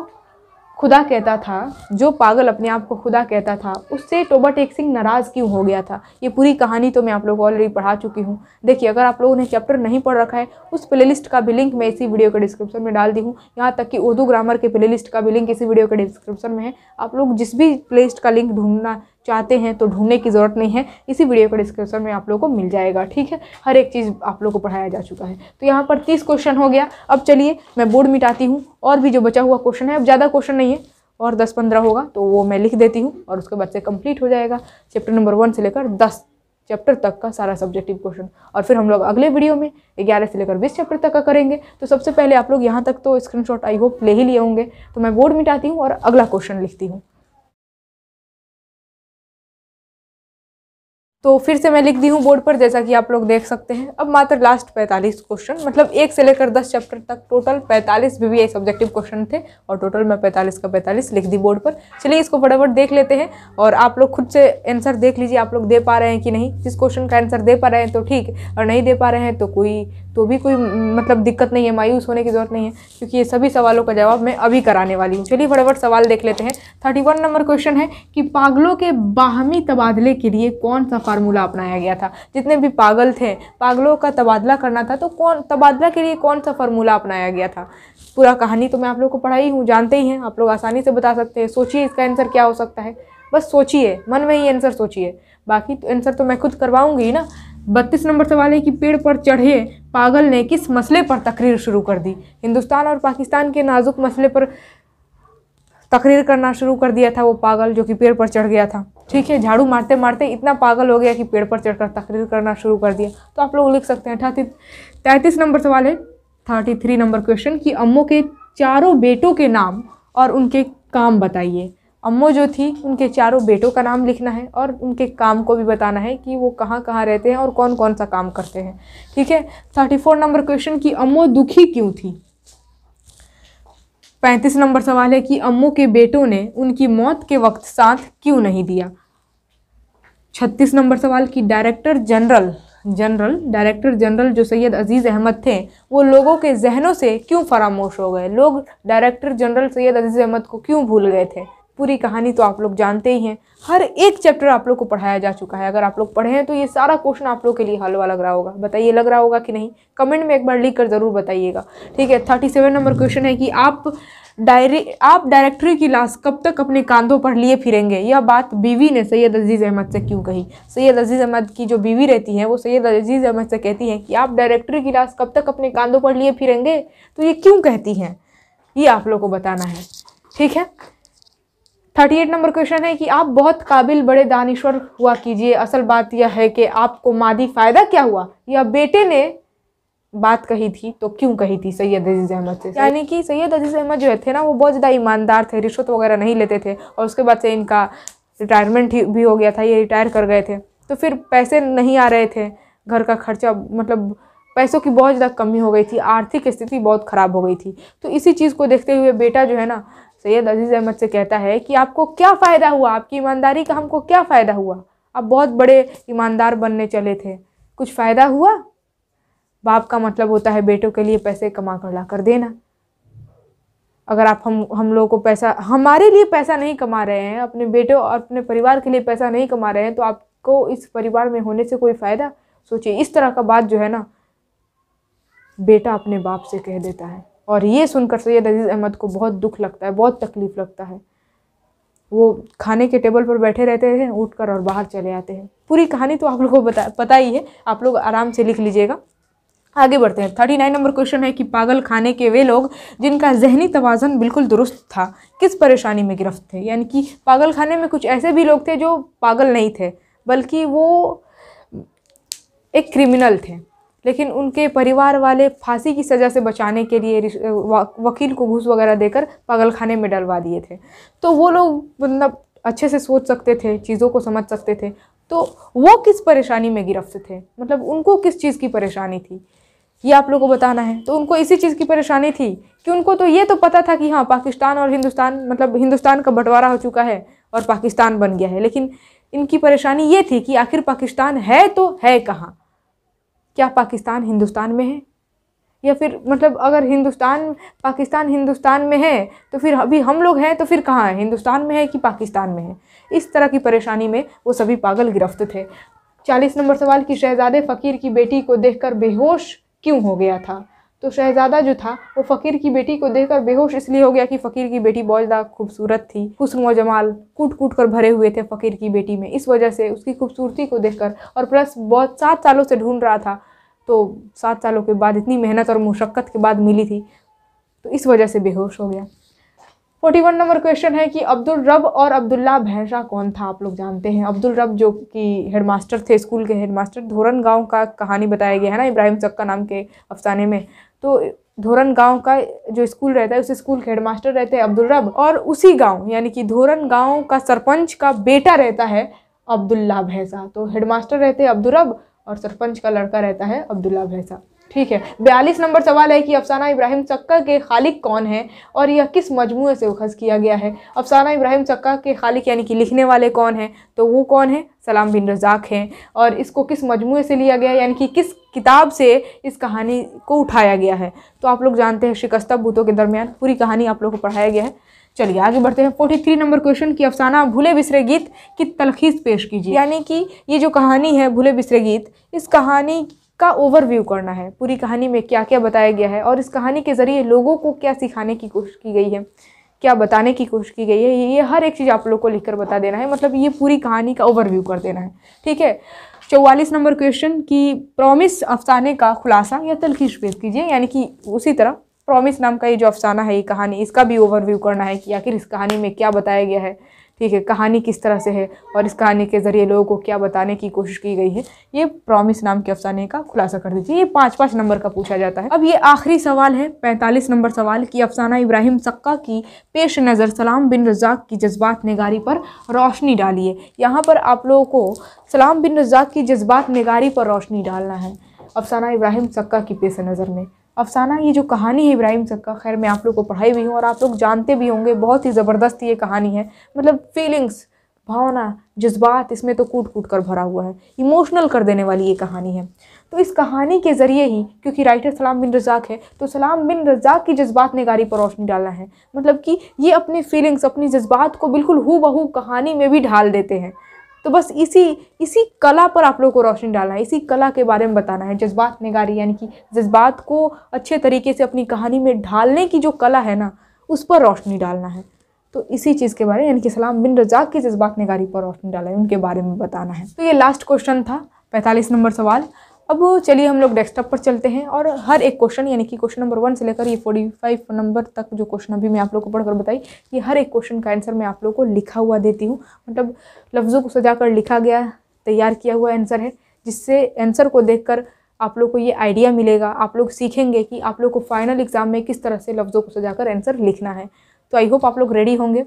खुदा कहता था जो पागल अपने आप को खुदा कहता था उससे टोबा टेक्सिंग नाराज़ क्यों हो गया था ये पूरी कहानी तो मैं आप लोग ऑलरेडी पढ़ा चुकी हूँ देखिए अगर आप लोगों ने चैप्टर नहीं पढ़ रखा है उस प्लेलिस्ट का भी लिंक मैं इसी वीडियो के डिस्क्रिप्शन में डाल दी हूँ यहाँ तक कि उर्दू ग्रामर के प्ले का भी लिंक इसी वीडियो के डिस्क्रिप्शन में है आप लोग जिस भी प्ले का लिंक ढूंढना चाहते हैं तो ढूंढने की ज़रूरत नहीं है इसी वीडियो का डिस्क्रिप्शन में आप लोगों को मिल जाएगा ठीक है हर एक चीज़ आप लोग को पढ़ाया जा चुका है तो यहाँ पर तीस क्वेश्चन हो गया अब चलिए मैं बोर्ड मिटाती हूँ और भी जो बचा हुआ क्वेश्चन है अब ज़्यादा क्वेश्चन नहीं है और दस पंद्रह होगा तो वो मैं लिख देती हूँ और उसके बाद से कंप्लीट हो जाएगा चैप्टर नंबर वन से लेकर दस चैप्टर तक का सारा सब्जेक्टिव क्वेश्चन और फिर हम लोग अगले वीडियो में ग्यारह से लेकर बीस चैप्टर तक का करेंगे तो सबसे पहले आप लोग यहाँ तक तो स्क्रीनशॉट आई होप ले ही लिए होंगे तो मैं बोर्ड मिटाती हूँ और अगला क्वेश्चन लिखती हूँ तो फिर से मैं लिख दी हूँ बोर्ड पर जैसा कि आप लोग देख सकते हैं अब मात्र लास्ट 45 क्वेश्चन मतलब एक से लेकर 10 चैप्टर तक टोटल 45 बीबीए सब्जेक्टिव क्वेश्चन थे और टोटल मैं 45 का 45 लिख दी बोर्ड पर चलिए इसको फटाफट देख लेते हैं और आप लोग खुद से आंसर देख लीजिए आप लोग दे पा रहे हैं कि नहीं जिस क्वेश्चन का आंसर दे पा रहे हैं तो ठीक और नहीं दे पा रहे हैं तो कोई तो भी कोई मतलब दिक्कत नहीं है मायूस होने की ज़रूरत नहीं है क्योंकि ये सभी सवालों का जवाब मैं अभी कराने वाली हूँ चलिए फटाफट सवाल देख लेते हैं थर्टी वन नंबर क्वेश्चन है कि पागलों के बाहमी तबादले के लिए कौन सा फार्मूला अपनाया गया था जितने भी पागल थे पागलों का तबादला करना था तो कौन तबादला के लिए कौन सा फार्मूला अपनाया गया था पूरा कहानी तो मैं आप लोग को पढ़ाई हूँ जानते ही हैं आप लोग आसानी से बता सकते हैं सोचिए इसका आंसर क्या हो सकता है बस सोचिए मन में ही आंसर सोचिए बाकी तो आंसर तो मैं खुद करवाऊँगी ना बत्तीस नंबर सवाल है कि पेड़ पर चढ़े पागल ने किस मसले पर तकरीर शुरू कर दी हिंदुस्तान और पाकिस्तान के नाजुक मसले पर तकरीर करना शुरू कर दिया था वो पागल जो कि पेड़ पर चढ़ गया था ठीक है झाड़ू मारते मारते इतना पागल हो गया कि पेड़ पर चढ़कर तकरीर करना शुरू कर दिया तो आप लोग लिख सकते हैं तैंतीस नंबर सवाल है थर्टी थ्री नंबर क्वेश्चन कि अम्मो के चारों बेटों के नाम और उनके काम बताइए अम्मो जो थी उनके चारों बेटों का नाम लिखना है और उनके काम को भी बताना है कि वो कहाँ कहाँ रहते हैं और कौन कौन सा काम करते हैं ठीक है थर्टी फोर नंबर क्वेश्चन कि अम्मो दुखी क्यों थी पैंतीस नंबर सवाल है कि अम्मो के बेटों ने उनकी मौत के वक्त साथ क्यों नहीं दिया छत्तीस नंबर सवाल कि director general general director general जो सैयद अजीज़ अहमद थे वो लोगों के जहनों से क्यों फरामोश हो गए लोग डायरेक्टर जनरल सैयद अजीज़ अहमद को क्यों भूल गए थे पूरी कहानी तो आप लोग जानते ही हैं हर एक चैप्टर आप लोग को पढ़ाया जा चुका है अगर आप लोग पढ़े हैं तो ये सारा क्वेश्चन आप लोग के लिए हलवा लग रहा होगा बताइए लग रहा होगा कि नहीं कमेंट में एक बार लिख कर ज़रूर बताइएगा ठीक है थर्टी सेवन नंबर क्वेश्चन है कि आप डायरे आप डायरेक्टरी की लाश कब तक अपने कांधों पर लिए फिरेंगे यह बात बीवी ने सैयद अजीज़ अहमद से क्यों कही सैयद अजीज़ अहमद की जो बीवी रहती है वो सैयद अजीज़ अहमद से कहती हैं कि आप डायरेक्टरी की लाश कब तक अपने कांधों पर लिए फिरेंगे तो ये क्यों कहती हैं ये आप लोग को बताना है ठीक है थर्टी एट नंबर क्वेश्चन है कि आप बहुत काबिल बड़े दानिश्वर हुआ कीजिए असल बात यह है कि आपको मादी फ़ायदा क्या हुआ या बेटे ने बात कही थी तो क्यों कही थी सैयद अजीज़ अहमद से यानी कि सैयद अजीज़ अहमद जो थे ना वो बहुत ज़्यादा ईमानदार थे रिश्वत वगैरह नहीं लेते थे और उसके बाद से इनका रिटायरमेंट भी हो गया था ये रिटायर कर गए थे तो फिर पैसे नहीं आ रहे थे घर का खर्चा मतलब पैसों की बहुत ज़्यादा कमी हो गई थी आर्थिक स्थिति बहुत ख़राब हो गई थी तो इसी चीज़ को देखते हुए बेटा जो है ना सैयद अजीज़ अहमद से कहता है कि आपको क्या फ़ायदा हुआ आपकी ईमानदारी का हमको क्या फ़ायदा हुआ आप बहुत बड़े ईमानदार बनने चले थे कुछ फ़ायदा हुआ बाप का मतलब होता है बेटों के लिए पैसे कमा कर ला कर देना अगर आप हम हम लोगों को पैसा हमारे लिए पैसा नहीं कमा रहे हैं अपने बेटों और अपने परिवार के लिए पैसा नहीं कमा रहे हैं तो आपको इस परिवार में होने से कोई फ़ायदा सोचिए इस तरह का बात जो है ना बेटा अपने बाप से कह देता है और ये सुनकर सैयद अजीज़ अहमद को बहुत दुख लगता है बहुत तकलीफ़ लगता है वो खाने के टेबल पर बैठे रहते हैं उठकर और बाहर चले आते हैं पूरी कहानी तो आप लोगों को बता पता ही है आप लोग आराम से लिख लीजिएगा आगे बढ़ते हैं थर्टी नाइन नंबर क्वेश्चन है कि पागल खाने के वे लोग जिनका जहनी तोज़न बिल्कुल दुरुस्त था किस परेशानी में गिरफ्त थे यानी कि पागल खाने में कुछ ऐसे भी लोग थे जो पागल नहीं थे बल्कि वो एक क्रिमिनल थे लेकिन उनके परिवार वाले फांसी की सज़ा से बचाने के लिए वकील को घूस वगैरह देकर पागलखाने में डलवा दिए थे तो वो लोग मतलब अच्छे से सोच सकते थे चीज़ों को समझ सकते थे तो वो किस परेशानी में गिरफ्त थे मतलब उनको किस चीज़ की परेशानी थी ये आप लोगों को बताना है तो उनको इसी चीज़ की परेशानी थी कि उनको तो ये तो पता था कि हाँ पाकिस्तान और हिंदुस्तान मतलब हिंदुस्तान का बंटवारा हो चुका है और पाकिस्तान बन गया है लेकिन इनकी परेशानी ये थी कि आखिर पाकिस्तान है तो है कहाँ क्या पाकिस्तान हिंदुस्तान में है या फिर मतलब अगर हिंदुस्तान पाकिस्तान हिंदुस्तान में है तो फिर अभी हम लोग हैं तो फिर कहाँ है हिंदुस्तान में है कि पाकिस्तान में है इस तरह की परेशानी में वो सभी पागल गिरफ्त थे चालीस नंबर सवाल कि शहजादे फ़कीर की बेटी को देखकर बेहोश क्यों हो गया था तो शहजादा जो था वो फ़कीर की बेटी को देखकर बेहोश इसलिए हो गया कि फ़कीर की बेटी बहुत ज़्यादा खूबसूरत थी हुसन व जमाल कूट कूट कर भरे हुए थे फ़कीर की बेटी में इस वजह से उसकी खूबसूरती को देखकर और प्लस बहुत सात सालों से ढूंढ रहा था तो सात सालों के बाद इतनी मेहनत और मुशक्क़त के बाद मिली थी तो इस वजह से बेहोश हो गया फोर्टी वन नंबर क्वेश्चन है कि अब्दुल रब और अब्दुल्ला भैंसा कौन था आप लोग जानते हैं अब्दुल रब जो कि हेडमास्टर थे स्कूल के हेडमास्टर धोरन गांव का कहानी बताया गया है ना इब्राहिम चक्का नाम के अफसाने में तो धोरन गांव का जो स्कूल रहता है उस स्कूल के हेडमास्टर रहते हैं अब्दुल रब और उसी गांव यानी कि धोरन गांव का सरपंच का बेटा रहता है अब्दुल्ला भैंसा तो हेडमास्टर रहते हैं अब्दुल रब और सरपंच का लड़का रहता है अब्दुल्ला भैंसा ठीक है बयालीस नंबर सवाल है कि अफसाना इब्राहिम चक्का के खालिक कौन है और यह किस मजमू से उखज किया गया है अफसाना इब्राहिम चक्का के खालिक यानी कि लिखने वाले कौन हैं तो वो कौन है सलाम बिन रजाक हैं और इसको किस मजमू से लिया गया यानी कि किस किताब से इस कहानी को उठाया गया है तो आप लोग जानते हैं शिकस्ता भूतों के दरमियान पूरी कहानी आप लोग को पढ़ाया गया है चलिए आगे बढ़ते हैं फोर्टी थ्री नंबर क्वेश्चन की अफसाना भूले बिसरे गीत की तलखीस पेश कीजिए यानी कि ये जो कहानी है भूले बिसरे गीत इस कहानी का ओवरव्यू करना है पूरी कहानी में क्या क्या बताया गया है और इस कहानी के ज़रिए लोगों को क्या सिखाने की कोशिश की गई है क्या बताने की कोशिश की गई है ये हर एक चीज़ आप लोग को लिखकर बता देना है मतलब ये पूरी कहानी का ओवरव्यू कर देना है ठीक है चौवालीस नंबर क्वेश्चन की प्रॉमिस अफसाने का खुलासा या तलखीश पेश कीजिए यानी कि उसी तरह प्रॉमिस नाम का ये जो अफसाना है ये कहानी इसका भी ओवरव्यू करना है कि आखिर इस कहानी में क्या बताया गया है ठीक है कहानी किस तरह से है और इस कहानी के ज़रिए लोगों को क्या बताने की कोशिश की गई है ये प्रॉमिस नाम के अफसाने का खुलासा कर दीजिए ये पाँच पाँच नंबर का पूछा जाता है अब ये आखिरी सवाल है पैंतालीस नंबर सवाल कि अफसाना इब्राहिम सक्का की पेश नज़र सलाम बिन रजाक की जज्बात नगारी पर रोशनी डालिए यहाँ पर आप लोगों को सलाम बिन रजाक की जज्बात नगारी पर रोशनी डालना है अफसाना इब्राहिम सक्का की पेश नज़र में अफसाना ये जो कहानी है इब्राहिम सर का खैर मैं आप लोग को पढ़ाई भी हूँ और आप लोग जानते भी होंगे बहुत ही ज़बरदस्त ये कहानी है मतलब फीलिंग्स भावना जज्बात इसमें तो कूट कूट कर भरा हुआ है इमोशनल कर देने वाली ये कहानी है तो इस कहानी के ज़रिए ही क्योंकि राइटर सलाम बिन रजाक है तो सलाम बिन रजाक की जज्बात निगारी पर रोशनी डालना है मतलब कि ये अपने फीलिंग्स अपनी जज्बात को बिल्कुल हु बहू कहानी में भी ढाल देते हैं तो बस इसी इसी कला पर आप लोग को रोशनी डालना है इसी कला के बारे में बताना है जज्बात निगारी यानी कि जज्बात को अच्छे तरीके से अपनी कहानी में ढालने की जो कला है ना उस पर रोशनी डालना है तो इसी चीज़ के बारे में यानी कि सलाम बिन रजाक की जज्बात निगारी पर रोशनी डाला है उनके बारे में बताना है तो ये लास्ट क्वेश्चन था पैंतालीस नंबर सवाल अब चलिए हम लोग डेस्कटॉप पर चलते हैं और हर एक क्वेश्चन यानी कि क्वेश्चन नंबर वन से लेकर ये फोर्टी फाइव नंबर तक जो क्वेश्चन अभी मैं आप लोगों को पढ़कर बताई ये हर एक क्वेश्चन का आंसर मैं आप लोग को लिखा हुआ देती हूँ मतलब लफ्ज़ों को सजा कर लिखा गया तैयार किया हुआ आंसर है जिससे आंसर को देख कर आप लोग को ये आइडिया मिलेगा आप लोग सीखेंगे कि आप लोग को फाइनल एग्ज़ाम में किस तरह से लफ्ज़ों को सजा कर आंसर लिखना है तो आई होप आप लोग रेडी होंगे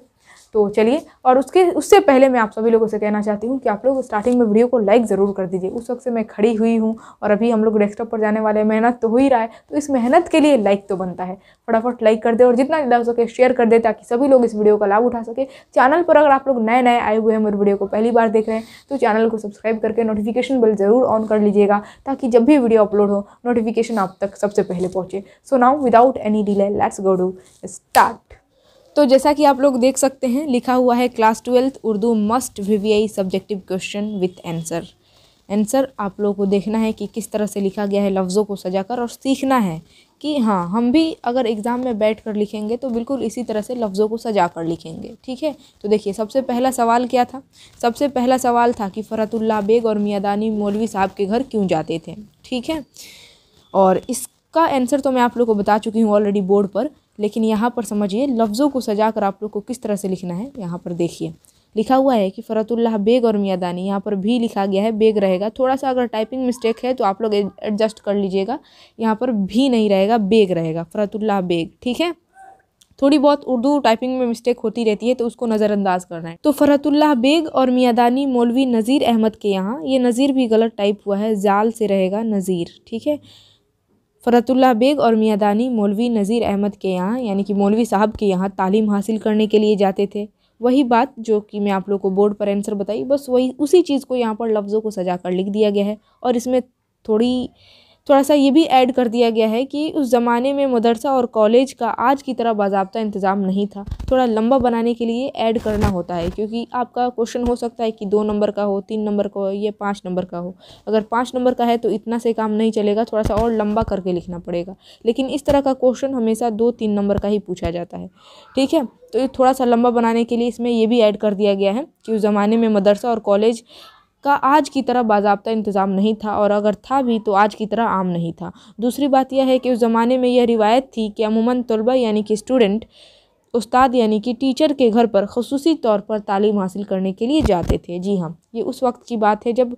तो चलिए और उसके उससे पहले मैं आप सभी लोगों से कहना चाहती हूँ कि आप लोग स्टार्टिंग में वीडियो को लाइक ज़रूर कर दीजिए उस वक्त से मैं खड़ी हुई हूँ और अभी हम लोग डेस्कटॉप पर जाने वाले मेहनत तो हो ही रहा है तो इस मेहनत के लिए लाइक तो बनता है फटाफट लाइक कर दे और जितना ज़्यादा हो सके शेयर कर दे ताकि सभी लोग इस वीडियो का लाभ उठा सके चैनल पर अगर आप लोग नए नए आए हुए हैं मेरे वीडियो को पहली बार देख रहे हैं तो चैनल को सब्सक्राइब करके नोटिफिकेशन बिल ज़रूर ऑन कर लीजिएगा ताकि जब भी वीडियो अपलोड हो नोटिफिकेशन आप तक सबसे पहले पहुँचे so now without any delay let's go do start तो जैसा कि आप लोग देख सकते हैं लिखा हुआ है class twelfth Urdu must V subjective question with answer answer आप लोगों को देखना है कि किस तरह से लिखा गया है लफ्ज़ों को सजाकर और सीखना है कि हाँ हम भी अगर एग्ज़ाम में बैठ कर लिखेंगे तो बिल्कुल इसी तरह से लफ्ज़ों को सजा कर लिखेंगे ठीक है तो देखिए सबसे पहला सवाल क्या था सबसे पहला सवाल था कि फ़रतुल्ला बेग और मियादानी मौलवी साहब के घर क्यों जाते थे ठीक है और इसका आंसर तो मैं आप लोग को बता चुकी हूँ ऑलरेडी बोर्ड पर लेकिन यहाँ पर समझिए लफ्ज़ों को सजा कर आप लोग को किस तरह से लिखना है यहाँ पर देखिए लिखा हुआ है कि फ़रतुल्लाह बेग और मियादानी यहाँ पर भी लिखा गया है बेग रहेगा थोड़ा सा अगर टाइपिंग मिस्टेक है तो आप लोग एडजस्ट कर लीजिएगा यहाँ पर भी नहीं रहेगा बेग रहेगा फ़रतुल्लाह बेग ठीक है थोड़ी बहुत उर्दू टाइपिंग में मिस्टेक होती रहती है तो उसको नज़रअंदाज करना है तो फ़रतुल्लाह बेग और मियादानी मौलवी नज़ीर अहमद के यहाँ ये नज़ीर भी गलत टाइप हुआ है जाल से रहेगा नज़ीर ठीक है फ़रतुल्ला बेग और मियादानी मौलवी नज़ीर अहमद के यहाँ यानी कि मौलवी साहब के यहाँ तालीम हासिल करने के लिए जाते थे वही बात जो कि मैं आप लोग को बोर्ड पर आंसर बताई बस वही उसी चीज़ को यहाँ पर लफ्ज़ों को सजा कर लिख दिया गया है और इसमें थोड़ी थोड़ा सा ये भी ऐड कर दिया गया है कि उस ज़माने में मदरसा और कॉलेज का आज की तरह बाबा इंतज़ाम नहीं था थोड़ा लंबा बनाने के लिए ऐड करना होता है क्योंकि आपका क्वेश्चन हो सकता है कि दो नंबर का हो तीन नंबर का हो या पाँच नंबर का हो अगर पाँच नंबर का है तो इतना से काम नहीं चलेगा थोड़ा सा और लंबा करके लिखना पड़ेगा लेकिन इस तरह का क्वेश्चन हमेशा दो तीन नंबर का ही पूछा जाता है ठीक है तो ये थोड़ा सा लंबा बनाने के लिए इसमें ये भी ऐड कर दिया गया है कि उस ज़माने में मदरसा और कॉलेज का आज की तरह बाबा इंतज़ाम नहीं था और अगर था भी तो आज की तरह आम नहीं था दूसरी बात यह है कि उस ज़माने में यह रिवायत थी कि अमूमन तलबा यानी कि स्टूडेंट उस्ताद यानी कि टीचर के घर पर खसूसी तौर पर तालीम हासिल करने के लिए जाते थे जी हाँ ये उस वक्त की बात है जब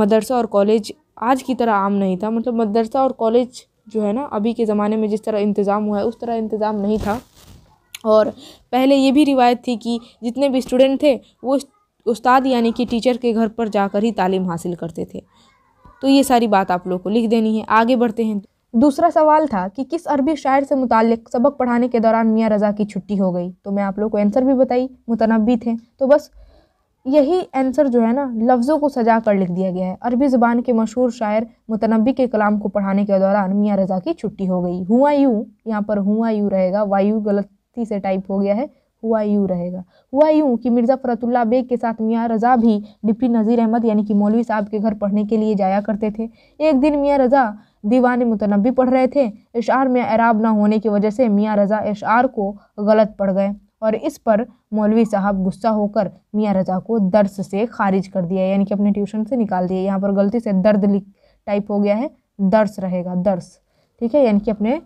मदरसा और कॉलेज आज की तरह आम नहीं था मतलब मदरसा और कॉलेज जो है ना अभी के ज़माने में जिस तरह इंतज़ाम हुआ है उस तरह इंतज़ाम नहीं था और पहले ये भी रिवायत थी कि जितने भी स्टूडेंट थे वो उस्ताद यानी कि टीचर के घर पर जाकर ही तालीम हासिल करते थे तो ये सारी बात आप लोग को लिख देनी है आगे बढ़ते हैं दूसरा सवाल था कि किस अरबी शायर से मुतल सबक पढ़ाने के दौरान मियाँ रज़ा की छुट्टी हो गई तो मैं आप लोग को आंसर भी बताई मुतनबी थे तो बस यही आंसर जो है ना लफ्ज़ों को सजा कर लिख दिया गया है अरबी ज़बान के मशहूर शायर मुतनबी के कलाम को पढ़ाने के दौरान मियाँ रज़ा की छुट्टी हो गई हुआ यूँ यहाँ पर हुआ यूँ रहेगा वायु गलती से टाइप हो गया है हुआ यूँ रहेगा हुआ यूँ कि मिर्ज़ा फ़रतुल्ला बेग के साथ मियाँ रज़ा भी डिप्टी नज़ीर अहमद यानी कि मौलवी साहब के घर पढ़ने के लिए जाया करते थे एक दिन मियाँ रज़ा दीवान मुतनबी पढ़ रहे थे इशार में एराब ना होने की वजह से मियाँ रज़ा इशार को गलत पढ़ गए और इस पर मौलवी साहब गुस्सा होकर मियाँ रज़ा को दर्स से खारिज कर दिया यानी कि अपने ट्यूशन से निकाल दिया यहाँ पर गलती से दर्द लिख टाइप हो गया है दर्स रहेगा दर्स ठीक है यानी कि अपने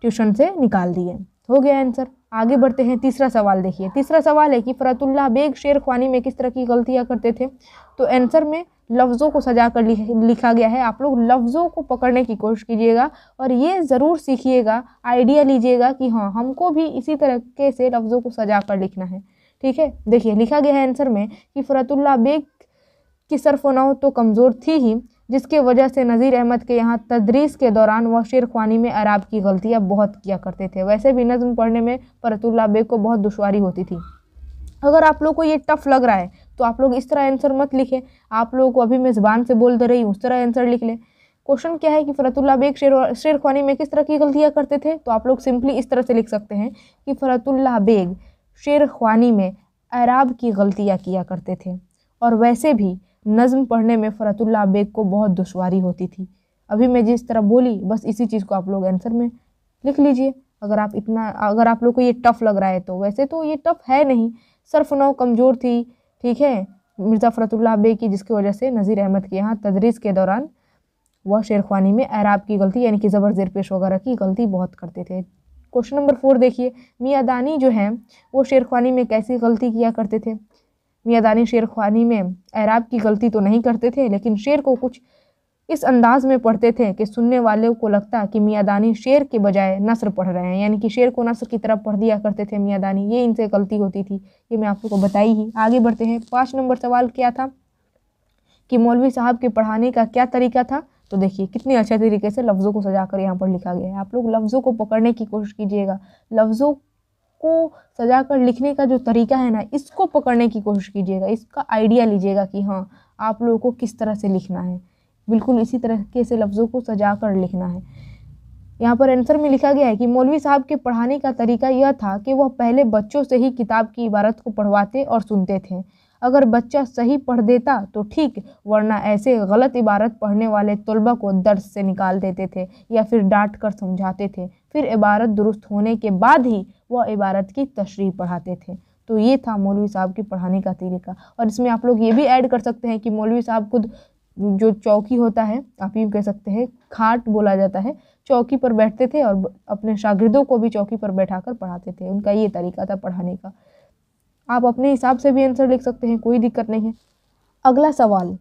ट्यूशन से निकाल दिए हो गया आंसर आगे बढ़ते हैं तीसरा सवाल देखिए तीसरा सवाल है कि फ़रतुल्ला बेग शेर खानी में किस तरह की गलतियाँ करते थे तो आंसर में लफ्ज़ों को सजा कर लिखा गया है आप लोग लफ्ज़ों को पकड़ने की कोशिश कीजिएगा और ये ज़रूर सीखिएगा आइडिया लीजिएगा कि हाँ हमको भी इसी तरीके से लफ्ज़ों को सजा कर लिखना है ठीक है देखिए लिखा गया है आंसर में कि फ़रतुल्ला बेग की सरफोनाओ तो कमज़ोर थी ही जिसके वजह से नज़ीर अहमद के यहाँ तदरीस के दौरान वह शेर ख्वानी में अराब की गलतियाँ बहुत किया करते थे वैसे भी नज़म पढ़ने में परतुल्ला बेग को बहुत दुशारी होती थी अगर आप लोग को ये टफ़ लग रहा है तो आप लोग इस तरह आंसर मत लिखें आप लोगों को अभी मैं ज़बान से बोल दे रही हूँ उस तरह आंसर लिख लें क्वेश्चन क्या है कि फ़रतुल्ला बेग शेर शेर ख्वानी में किस तरह की गलतियाँ करते थे तो आप लोग सिंपली इस तरह से लिख सकते हैं कि फ़रतुल्ला बेग शेर ख्वानी में अराब की गलतियाँ किया करते थे और वैसे भी नज़म पढ़ने में फ़रतुल्ला बेग को बहुत दुशारी होती थी अभी मैं जिस तरह बोली बस इसी चीज़ को आप लोग आंसर में लिख लीजिए अगर आप इतना अगर आप लोग को ये टफ़ लग रहा है तो वैसे तो ये टफ़ है नहीं सरफ नौ कमज़ोर थी ठीक है मिर्ज़ा फ़रतुल्ला बेग की जिसकी वजह से नज़ीर अहमद के यहाँ तदरीस के दौरान वह शेरखानी में एराब की गलती यानी कि ज़बर जेर पेश वगैरह की गलती बहुत करते थे क्वेश्चन नंबर फोर देखिए मियाँ दानी जो हैं वो शेरखानी में कैसी गलती किया करते थे मियादानी शेर खानी में एराब की गलती तो नहीं करते थे लेकिन शेर को कुछ इस अंदाज में पढ़ते थे कि सुनने वाले को लगता कि मियादानी शेर के बजाय नसर पढ़ रहे हैं यानी कि शेर को नसर की तरफ पढ़ दिया करते थे मियादानी ये इनसे गलती होती थी ये मैं आप लोग को बताई ही आगे बढ़ते हैं पाँच नंबर सवाल क्या था कि मौलवी साहब के पढ़ाने का क्या तरीका था तो देखिए कितने अच्छे तरीके से लफ्ज़ों को सजा कर यहाँ पर लिखा गया है आप लोग लफ्ज़ों को पकड़ने की कोशिश कीजिएगा लफ्ज़ों को सजा कर लिखने का जो तरीका है ना इसको पकड़ने की कोशिश कीजिएगा इसका आइडिया लीजिएगा कि हाँ आप लोगों को किस तरह से लिखना है बिल्कुल इसी तरीके से लफ्ज़ों को सजा कर लिखना है यहाँ पर आंसर में लिखा गया है कि मौलवी साहब के पढ़ाने का तरीका यह था कि वह पहले बच्चों से ही किताब की इबारत को पढ़वाते और सुनते थे अगर बच्चा सही पढ़ देता तो ठीक वरना ऐसे गलत इबारत पढ़ने वाले तलबा को दर्द से निकाल देते थे या फिर डांट कर समझाते थे फिर इबारत दुरुस्त होने के बाद ही व इबारत की तशरी पढ़ाते थे तो ये था मौलवी साहब के पढ़ाने का तरीका और इसमें आप लोग ये भी ऐड कर सकते हैं कि मौलवी साहब खुद जो चौकी होता है आप यूँ कह सकते हैं खाट बोला जाता है चौकी पर बैठते थे और अपने शागिर्दों को भी चौकी पर बैठा पढ़ाते थे उनका ये तरीका था पढ़ाने का आप अपने हिसाब से भी आंसर लिख सकते हैं कोई दिक्कत नहीं है अगला सवाल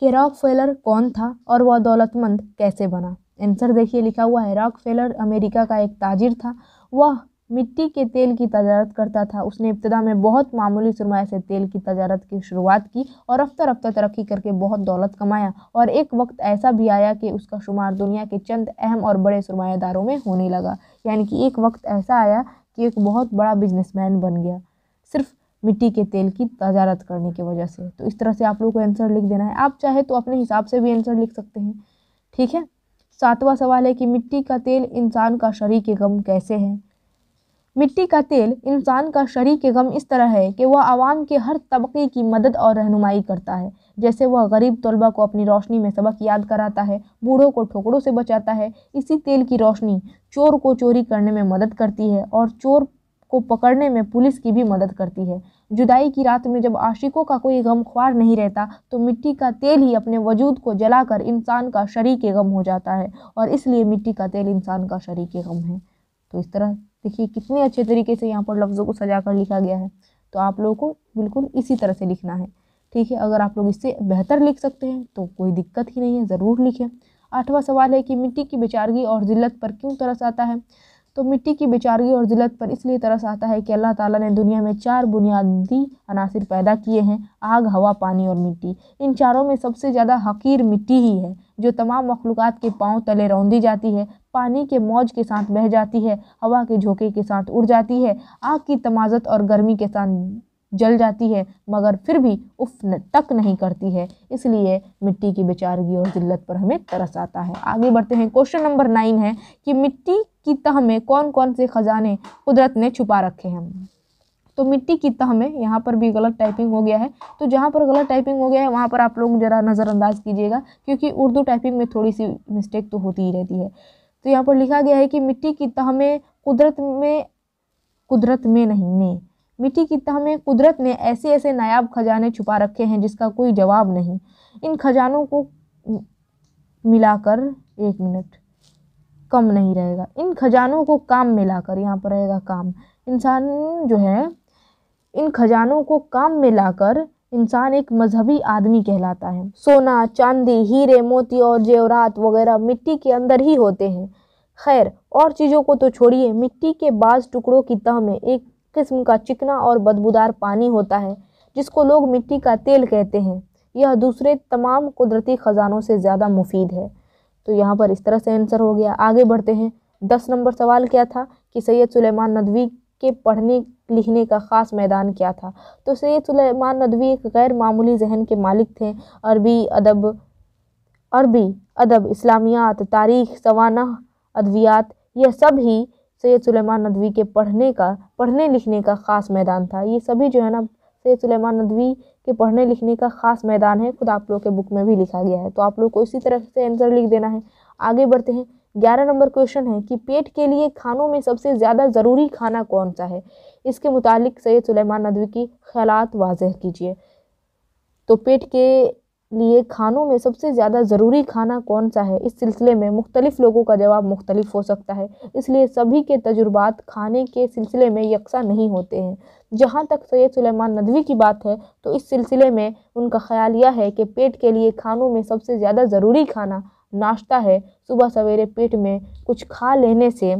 कि रॉक फेलर कौन था और वह दौलतमंद कैसे बना आंसर देखिए लिखा हुआ है रॉक फेलर अमेरिका का एक ताजिर था वह मिट्टी के तेल की तजारत करता था उसने इब्तदा में बहुत मामूली सरमाए से तेल की तजारत की शुरुआत की और रफ्ता रफ्ता तरक्की करके बहुत दौलत कमाया और एक वक्त ऐसा भी आया कि उसका शुमार दुनिया के चंद अहम और बड़े सरमाएदारों में होने लगा यानी कि एक वक्त ऐसा आया कि एक बहुत बड़ा बिजनेसमैन बन गया सिर्फ मिट्टी के तेल की तजारत करने की वजह से तो इस तरह से आप लोग को आंसर लिख देना है आप चाहे तो अपने हिसाब से भी आंसर लिख सकते हैं ठीक है सातवां सवाल है कि मिट्टी का तेल इंसान का शरीर के गम कैसे है मिट्टी का तेल इंसान का शरीक गम इस तरह है कि वह आवाम के हर तबके की मदद और रहनुमाई करता है जैसे वह गरीब तलबा को अपनी रोशनी में सबक याद कराता है बूढ़ों को ठोकरों से बचाता है इसी तेल की रोशनी चोर को चोरी करने में मदद करती है और चोर को पकड़ने में पुलिस की भी मदद करती है जुदाई की रात में जब आशिकों का कोई गम ख्वार नहीं रहता तो मिट्टी का तेल ही अपने वजूद को जलाकर इंसान का शरीक गम हो जाता है और इसलिए मिट्टी का तेल इंसान का शरीक गम है तो इस तरह देखिए कितने अच्छे तरीके से यहाँ पर लफ्ज़ों को सजा कर लिखा गया है तो आप लोगों को बिल्कुल इसी तरह से लिखना है ठीक है अगर आप लोग इससे बेहतर लिख सकते हैं तो कोई दिक्कत ही नहीं है ज़रूर लिखें आठवां सवाल है कि मिट्टी की बेचारगी और जिल्लत पर क्यों तरस आता है तो मिट्टी की बेचारगी और ज़िलत पर इसलिए तरस आता है कि अल्लाह ताला ने दुनिया में चार बुनियादी अनासर पैदा किए हैं आग हवा पानी और मिट्टी इन चारों में सबसे ज़्यादा हकीर मिट्टी ही है जो तमाम मखलूक के पाँव तले रौंदी जाती है पानी के मौज के साथ बह जाती है हवा के झोंके के साथ उड़ जाती है आग की तमाजत और गर्मी के साथ जल जाती है मगर फिर भी उफ तक नहीं करती है इसलिए मिट्टी की बेचारगी और जिल्लत पर हमें तरस आता है आगे बढ़ते हैं क्वेश्चन नंबर नाइन है कि मिट्टी की तह में कौन कौन से खजाने कुदरत ने छुपा रखे हैं तो मिट्टी की तह में यहाँ पर भी गलत टाइपिंग हो गया है तो जहाँ पर गलत टाइपिंग हो गया है वहाँ पर आप लोग ज़रा नज़रअंदाज कीजिएगा क्योंकि उर्दू टाइपिंग में थोड़ी सी मिस्टेक तो होती ही रहती है तो यहाँ पर लिखा गया है कि मिट्टी की तह में कुदरत में कुदरत में नहीं ने मिट्टी की तह में कुदरत ने ऐसे ऐसे नायाब खजाने छुपा रखे हैं जिसका कोई जवाब नहीं इन खजानों को मिलाकर एक मिनट कम नहीं रहेगा इन खजानों को काम में लाकर यहाँ पर रहेगा काम इंसान जो है इन खजानों को काम में लाकर इंसान एक मजहबी आदमी कहलाता है सोना चांदी हीरे मोती और जेवरात वगैरह मिट्टी के अंदर ही होते हैं खैर और चीज़ों को तो छोड़िए मिट्टी के बाज टुकड़ों की तह में एक किस्म का चिकना और बदबूदार पानी होता है जिसको लोग मिट्टी का तेल कहते हैं यह दूसरे तमाम कुदरती ख़जानों से ज़्यादा मुफीद है तो यहाँ पर इस तरह से आंसर हो गया आगे बढ़ते हैं दस नंबर सवाल क्या था कि सैयद सुलेमान नदवी के पढ़ने लिखने का ख़ास मैदान क्या था तो सैयद सुलेमान नदवी एक गैर मामूली जहन के मालिक थे अरबी अदब अरबी अदब इस्लामियात तारीख सवाना अद्वियात यह सब ही सैयद सुलेमान नदवी के पढ़ने का पढ़ने लिखने का ख़ास मैदान था ये सभी जो है ना से सुलेमान नदवी के पढ़ने लिखने का ख़ास मैदान है खुद आप लोग के बुक में भी लिखा गया है तो आप लोग को इसी तरह से आंसर लिख देना है आगे बढ़ते हैं ग्यारह नंबर क्वेश्चन है कि पेट के लिए खानों में सबसे ज़्यादा ज़रूरी खाना कौन सा है इसके मुतालिक सैद सुलेमान नदवी की ख्याल वाजह कीजिए तो पेट के लिए खानों में सबसे ज़्यादा ज़रूरी खाना कौन सा है इस सिलसिले में मुख्तलिफ़ लोगों का जवाब मुख्तलिफ हो सकता है इसलिए सभी के तजुर्बात खाने के सिलसिले में यकसा नहीं होते हैं जहाँ तक सैयद सुलेमान नदवी की बात है तो इस सिलसिले में उनका ख्याल यह है कि पेट के लिए खानों में सबसे ज़्यादा ज़रूरी खाना नाश्ता है सुबह सवेरे पेट में कुछ खा लेने से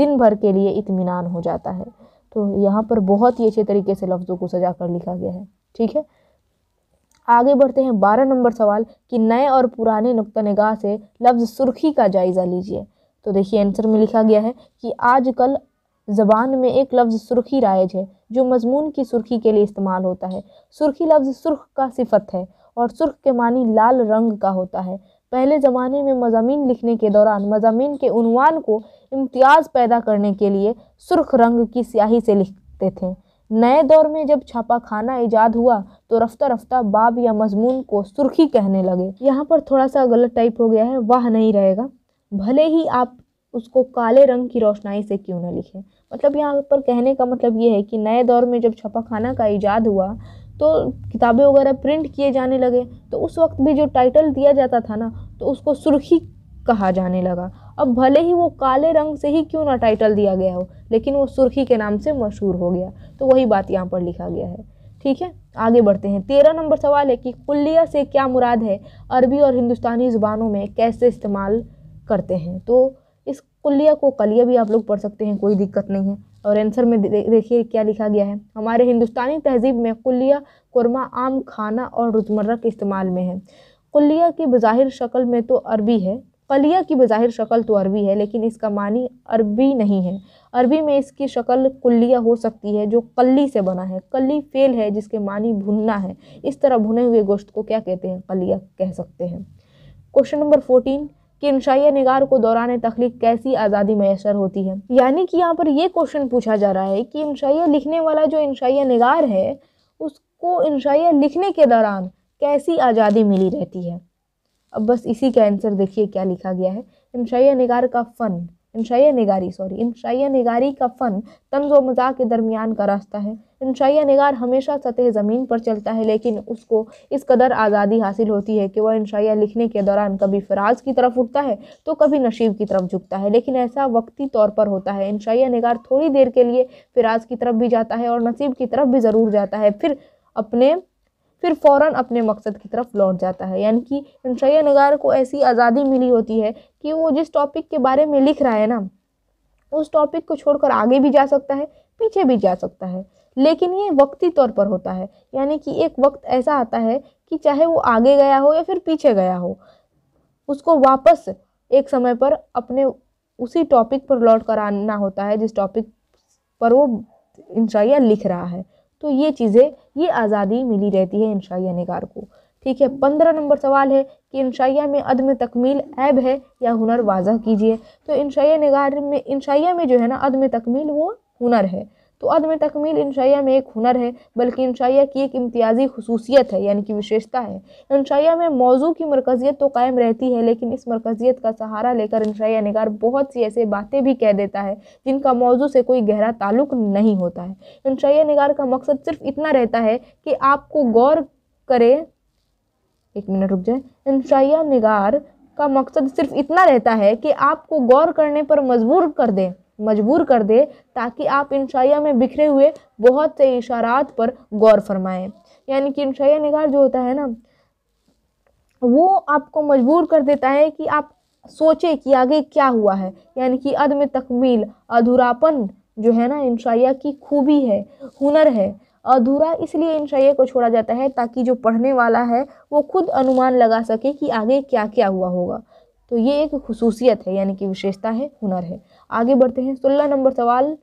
दिन भर के लिए इतमान हो जाता है तो यहाँ पर बहुत ही अच्छे तरीके से लफ्ज़ों को सजा कर लिखा गया है ठीक है आगे बढ़ते हैं बारह नंबर सवाल कि नए और पुराने नुक़ निगाह से लफ्ज़ सुर्खी का जायज़ा लीजिए तो देखिए आंसर में लिखा गया है कि आजकल ज़बान में एक लफ्ज़ सुर्खी राइज है जो मजमून की सुर्खी के लिए इस्तेमाल होता है सुर्खी लफ्ज़ सुर्ख का सिफत है और सुर्ख के मानी लाल रंग का होता है पहले ज़माने में मजामी लिखने के दौरान मजामी के उनवान को इम्तियाज़ पैदा करने के लिए सुर्ख रंग की स्याही से लिखते थे नए दौर में जब छापा खाना ईजाद हुआ तो रफ्ता रफ्ता बाब या मजमून को सुर्खी कहने लगे यहाँ पर थोड़ा सा गलत टाइप हो गया है वाह नहीं रहेगा भले ही आप उसको काले रंग की रोशनाई से क्यों ना लिखें मतलब यहाँ पर कहने का मतलब ये है कि नए दौर में जब छपाखाना का इजाद हुआ तो किताबें वगैरह प्रिंट किए जाने लगे तो उस वक्त भी जो टाइटल दिया जाता था ना तो उसको सुर्खी कहा जाने लगा अब भले ही वो काले रंग से ही क्यों ना टाइटल दिया गया हो लेकिन वो सुर्खी के नाम से मशहूर हो गया तो वही बात यहाँ पर लिखा गया है ठीक है आगे बढ़ते हैं तेरह नंबर सवाल है कि कुल्लिया से क्या मुराद है अरबी और हिंदुस्तानी ज़ुबानों में कैसे इस्तेमाल करते हैं तो इस कुलिया को कलिया भी आप लोग पढ़ सकते हैं कोई दिक्कत नहीं है और आंसर में देखिए क्या लिखा गया है हमारे हिंदुस्तानी तहजीब में कुलिया कुरमा आम खाना और रोजमर्रा के इस्तेमाल में है कुलिया की बज़ाहिर शक्ल में तो अरबी है कलिया की बज़ाहिर शक्ल तो अरबी है लेकिन इसका मानी अरबी नहीं है अरबी में इसकी शक्ल कुलिया हो सकती है जो कली से बना है कली फेल है जिसके मानी भुनना है इस तरह भुने हुए गोश्त को क्या कहते हैं कलिया कह सकते हैं क्वेश्चन नंबर फोर्टीन कि इंशाइया निगार को दौरान तख्लीक कैसी आज़ादी मैसर होती है यानी कि यहाँ पर यह क्वेश्चन पूछा जा रहा है कि इंशाइया लिखने वाला जो इंशाइया निगार है उसको इंशाइया लिखने के दौरान कैसी आज़ादी मिली रहती है अब बस इसी का आंसर देखिए क्या लिखा गया है इंशाइया निगार का फ़न इनशाया नगारी सॉरी इनशाया नगारी का फ़न तंज व मजाक के दरमियान का रास्ता है इनशाया नगार हमेशा सतह ज़मीन पर चलता है लेकिन उसको इस कदर आज़ादी हासिल होती है कि वह इनशाया लिखने के दौरान कभी फराज की तरफ उठता है तो कभी नशीब की तरफ झुकता है लेकिन ऐसा वक्ती तौर पर होता है इनशाया नगार थोड़ी देर के लिए फराज की तरफ भी जाता है और नसीब की तरफ भी ज़रूर जाता है फिर अपने फिर फौरन अपने मकसद की तरफ लौट जाता है यानी कि शैया नगार को ऐसी आज़ादी मिली होती है कि वो जिस टॉपिक के बारे में लिख रहा है ना उस टॉपिक को छोड़कर आगे भी जा सकता है पीछे भी जा सकता है लेकिन ये वक्ती तौर पर होता है यानी कि एक वक्त ऐसा आता है कि चाहे वो आगे गया हो या फिर पीछे गया हो उसको वापस एक समय पर अपने उसी टॉपिक पर लौट कर आना होता है जिस टॉपिक पर वो इंशाइया लिख रहा है तो ये चीज़ें ये आज़ादी मिली रहती है इंशाइया नगार को ठीक है पंद्रह नंबर सवाल है कि इंशाइया में अदम तकमील ऐब है या हुनर वाजह कीजिए तो इंशाइया नगार में इंशाइया में जो है ना अदम तकमील वो हुनर है तो अदम तकमील इनशाया में एक हुनर है बल्कि इनशाया की एक इम्तियाजी खसूसियत है यानी कि विशेषता है इनशाया में मौजू की मरकज़ियत तो कायम रहती है लेकिन इस मरकज़ियत का सहारा लेकर इनशाया नगार बहुत सी ऐसे बातें भी कह देता है जिनका मौजू से कोई गहरा ताल्लुक नहीं होता है इनशाया नगार का मकसद सिर्फ इतना रहता है कि आपको गौर करें एक मिनट रुक जाए इनशाया नगार का मकसद सिर्फ इतना रहता है कि आपको गौर करने पर मजबूर कर दें मजबूर कर दे ताकि आप इंशाइया में बिखरे हुए बहुत से इशारात पर गौर फरमाएं यानी कि इंशाइया निगार जो होता है ना वो आपको मजबूर कर देता है कि आप सोचें कि आगे क्या हुआ है यानी कि अदम तकमील अधूरापन जो है ना इंशाइया की खूबी है हुनर है अधूरा इसलिए इन शय को छोड़ा जाता है ताकि जो पढ़ने वाला है वो खुद अनुमान लगा सके कि आगे क्या क्या हुआ होगा तो ये एक खसूसियत है यानी कि विशेषता है हुनर है आगे बढ़ते हैं सोलह नंबर सवाल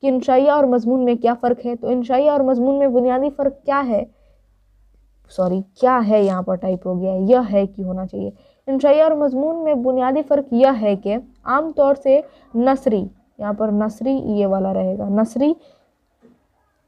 कि इंशाइया और मजमून में क्या फ़र्क है तो इंशाइया और मजमून में बुनियादी फ़र्क क्या है सॉरी क्या है यहाँ पर टाइप हो गया है यह है कि होना चाहिए इंशाइया और मजमून में बुनियादी फ़र्क यह है कि आम तौर से नसरी यहाँ पर नसरी ये वाला रहेगा नसरी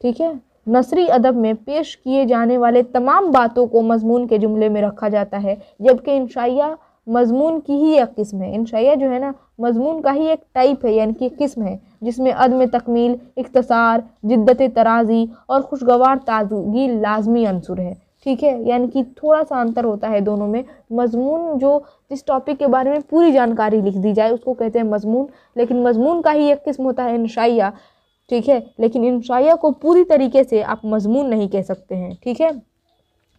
ठीक है नसरी अदब में पेश किए जाने वाले तमाम बातों को मजमून के जुमले में रखा जाता है जबकि इंशाइया मजमून की ही एक किस्म है इनशाया जो है ना मजमून का ही एक टाइप है यानी कि किस्म है जिसमें अदम तकमील इकतसार जिद्दत तराजी और खुशगवार ताजगी लाजमी अंसुर है ठीक है यानी कि थोड़ा सा अंतर होता है दोनों में मजमून जो जिस टॉपिक के बारे में पूरी जानकारी लिख दी जाए उसको कहते हैं मजमून लेकिन मजमून का ही एक किस्म होता है इनशाया ठीक है लेकिन इनशाया को पूरी तरीके से आप मजमून नहीं कह सकते हैं ठीक है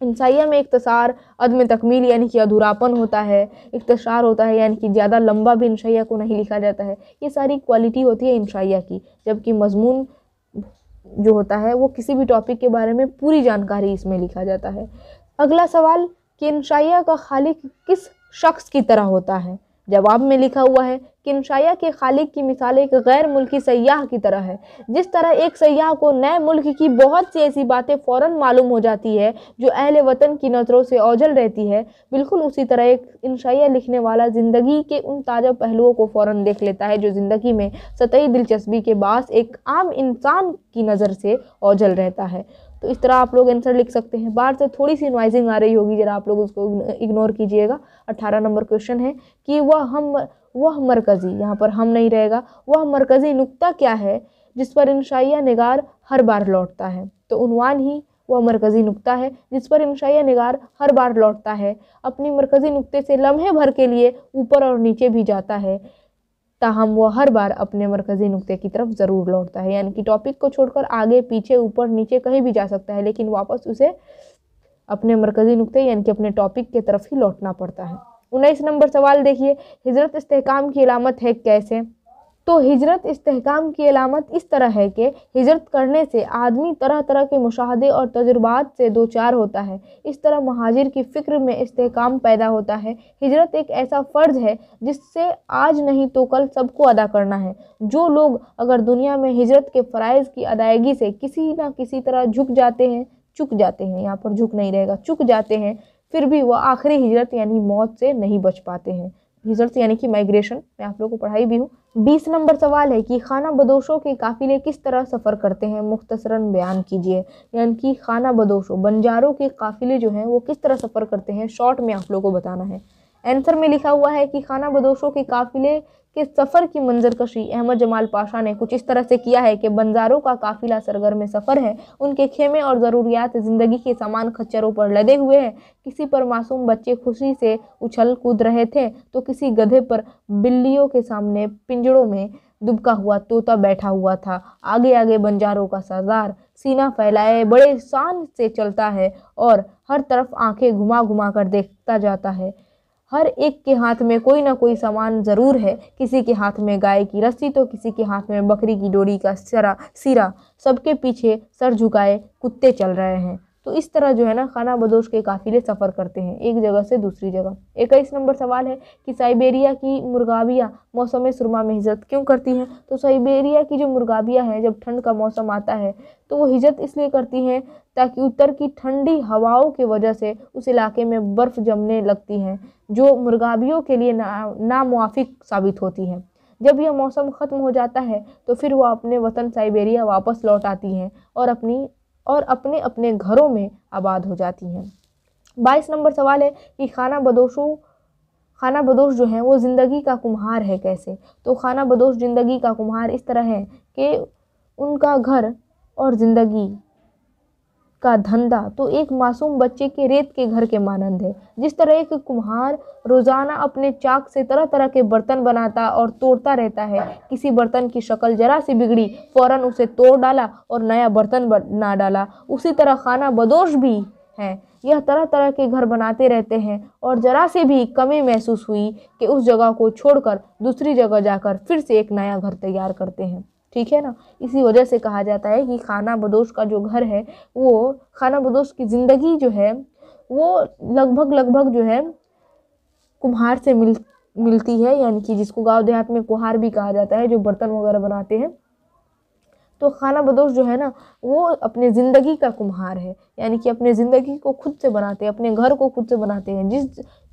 इंसाइया में इकतसार अदम तकमील यानी कि अधूरापन होता है इकतसार होता है यानी कि ज़्यादा लंबा भी इंशाइया को नहीं लिखा जाता है ये सारी क्वालिटी होती है इंशाइया की जबकि मजमून जो होता है वो किसी भी टॉपिक के बारे में पूरी जानकारी इसमें लिखा जाता है अगला सवाल कि इंशाइया का खालिक किस शख्स की तरह होता है जवाब में लिखा हुआ है कि इंशाया के खालिक की मिसाल एक गैर मुल्की सयाह की तरह है जिस तरह एक सयाह को नए मुल्क की बहुत सी ऐसी बातें फ़ौर मालूम हो जाती है जो अहल वतन की नज़रों से ओझल रहती है बिल्कुल उसी तरह एक इनशाया लिखने वाला ज़िंदगी के उन ताज़ा पहलुओं को फ़ौर देख लेता है जो ज़िंदगी में सतही दिलचस्पी के बास एक आम इंसान की नज़र से ओझल रहता है तो इस तरह आप लोग आंसर लिख सकते हैं बाहर से थोड़ी सी नॉइजिंग आ रही होगी जरा आप लोग उसको इग्नोर कीजिएगा अट्ठारह नंबर क्वेश्चन है कि वह हम वह मरकज़ी यहाँ पर हम नहीं रहेगा वह मरकज़ी नुकता क्या है जिस पर इंशाइया निगार हर बार लौटता है तो उनवान ही वह मरकज़ी नुकता है जिस पर इंशाया निगार हर बार लौटता है अपनी मरकज़ी नुकते से लम्हे भर के लिए ऊपर और नीचे भी जाता है ताहम वह हर बार अपने मरकजी नुकते की तरफ ज़रूर लौटता है यानी कि टॉपिक को छोड़कर आगे पीछे ऊपर नीचे कहीं भी जा सकता है लेकिन वापस उसे अपने मरकजी नुकते यानी कि अपने टॉपिक की तरफ ही लौटना पड़ता है उन्नीस नंबर सवाल देखिए हिजरत इस्तेकाम की अलामत है कैसे तो हिजरत इस्तेकाम की अलामत इस तरह है कि हिजरत करने से आदमी तरह तरह के मुशाहदे और तजुर्बात से दो चार होता है इस तरह महाजिर की फ़िक्र में इस्तेकाम पैदा होता है हिजरत एक ऐसा फ़र्ज है जिससे आज नहीं तो कल सबको अदा करना है जो लोग अगर दुनिया में हिजरत के फ़रज़ की अदायगी से किसी न किसी तरह झुक जाते हैं चुक जाते हैं यहाँ पर झुक नहीं रहेगा चुक जाते हैं फिर भी वह आखिरी हिजरत यानी मौत से नहीं बच पाते हैं रिजल्ट यानी कि माइग्रेशन मैं आप लोगों को पढ़ाई भी हूँ बीस नंबर सवाल है कि खाना बदोशों के काफिले किस तरह सफ़र करते हैं मुख्तसरन बयान कीजिए यानी कि खाना बदोशों बंजारों के काफिले जो हैं वो किस तरह सफ़र करते हैं शॉर्ट में आप लोगों को बताना है आंसर में लिखा हुआ है कि खाना बदोशों के काफिले के सफ़र की मंजर कशी अहमद जमाल पाशा ने कुछ इस तरह से किया है कि बंजारों का काफिला सरगर में सफ़र है उनके खेमे और ज़रूरियात ज़िंदगी के सामान खच्चरों पर लदे हुए हैं किसी पर मासूम बच्चे खुशी से उछल कूद रहे थे तो किसी गधे पर बिल्लियों के सामने पिंजड़ों में दुबका हुआ तोता बैठा हुआ था आगे आगे बंजारों का सरदार सीना फैलाए बड़े शान से चलता है और हर तरफ आंखें घुमा घुमा कर देखता जाता है हर एक के हाथ में कोई ना कोई सामान ज़रूर है किसी के हाथ में गाय की रस्सी तो किसी के हाथ में बकरी की डोरी का सरा सिरा सबके पीछे सर झुकाए कुत्ते चल रहे हैं तो इस तरह जो है ना खाना बदोश के काफ़िले सफ़र करते हैं एक जगह से दूसरी जगह इक्कीस नंबर सवाल है कि साइबेरिया की मुर्गाबिया मौसम सुरमा में हिजरत क्यों करती हैं तो साइबेरिया की जो मुर्गाबिया हैं जब ठंड का मौसम आता है तो वो हिजरत इसलिए करती हैं ताकि उत्तर की ठंडी हवाओं की वजह से उस इलाके में बर्फ़ जमने लगती हैं जो मुर्गाबियों के लिए ना नामुआफिक साबित होती हैं जब यह मौसम ख़त्म हो जाता है तो फिर वह अपने वतन साइबेरिया वापस लौट आती हैं और अपनी और अपने अपने घरों में आबाद हो जाती हैं बाईस नंबर सवाल है कि खाना बदोशों खाना बदोश जो है वो ज़िंदगी का कुम्हार है कैसे तो खाना बदोश ज़िंदगी का कुम्हार इस तरह है कि उनका घर और ज़िंदगी का धंधा तो एक मासूम बच्चे के रेत के घर के मानंद है जिस तरह एक कुम्हार रोज़ाना अपने चाक से तरह तरह के बर्तन बनाता और तोड़ता रहता है किसी बर्तन की शक्ल ज़रा सी बिगड़ी फ़ौरन उसे तोड़ डाला और नया बर्तन बना डाला उसी तरह खाना बदोश भी है यह तरह तरह के घर बनाते रहते हैं और ज़रा से भी कमी महसूस हुई कि उस जगह को छोड़कर दूसरी जगह जाकर फिर से एक नया घर तैयार करते हैं ठीक है ना इसी वजह से कहा जाता है कि खाना बदोश का जो घर है वो खाना बदोश की ज़िंदगी जो है वो लगभग लगभग जो है कुम्हार से मिल मिलती है यानी कि जिसको गांव देहात में कुहार भी कहा जाता है जो बर्तन वगैरह बनाते हैं तो खाना बदोश जो है ना वो अपने ज़िंदगी का कुम्हार है यानी कि अपने ज़िंदगी को खुद से बनाते हैं अपने घर को खुद से बनाते हैं जिस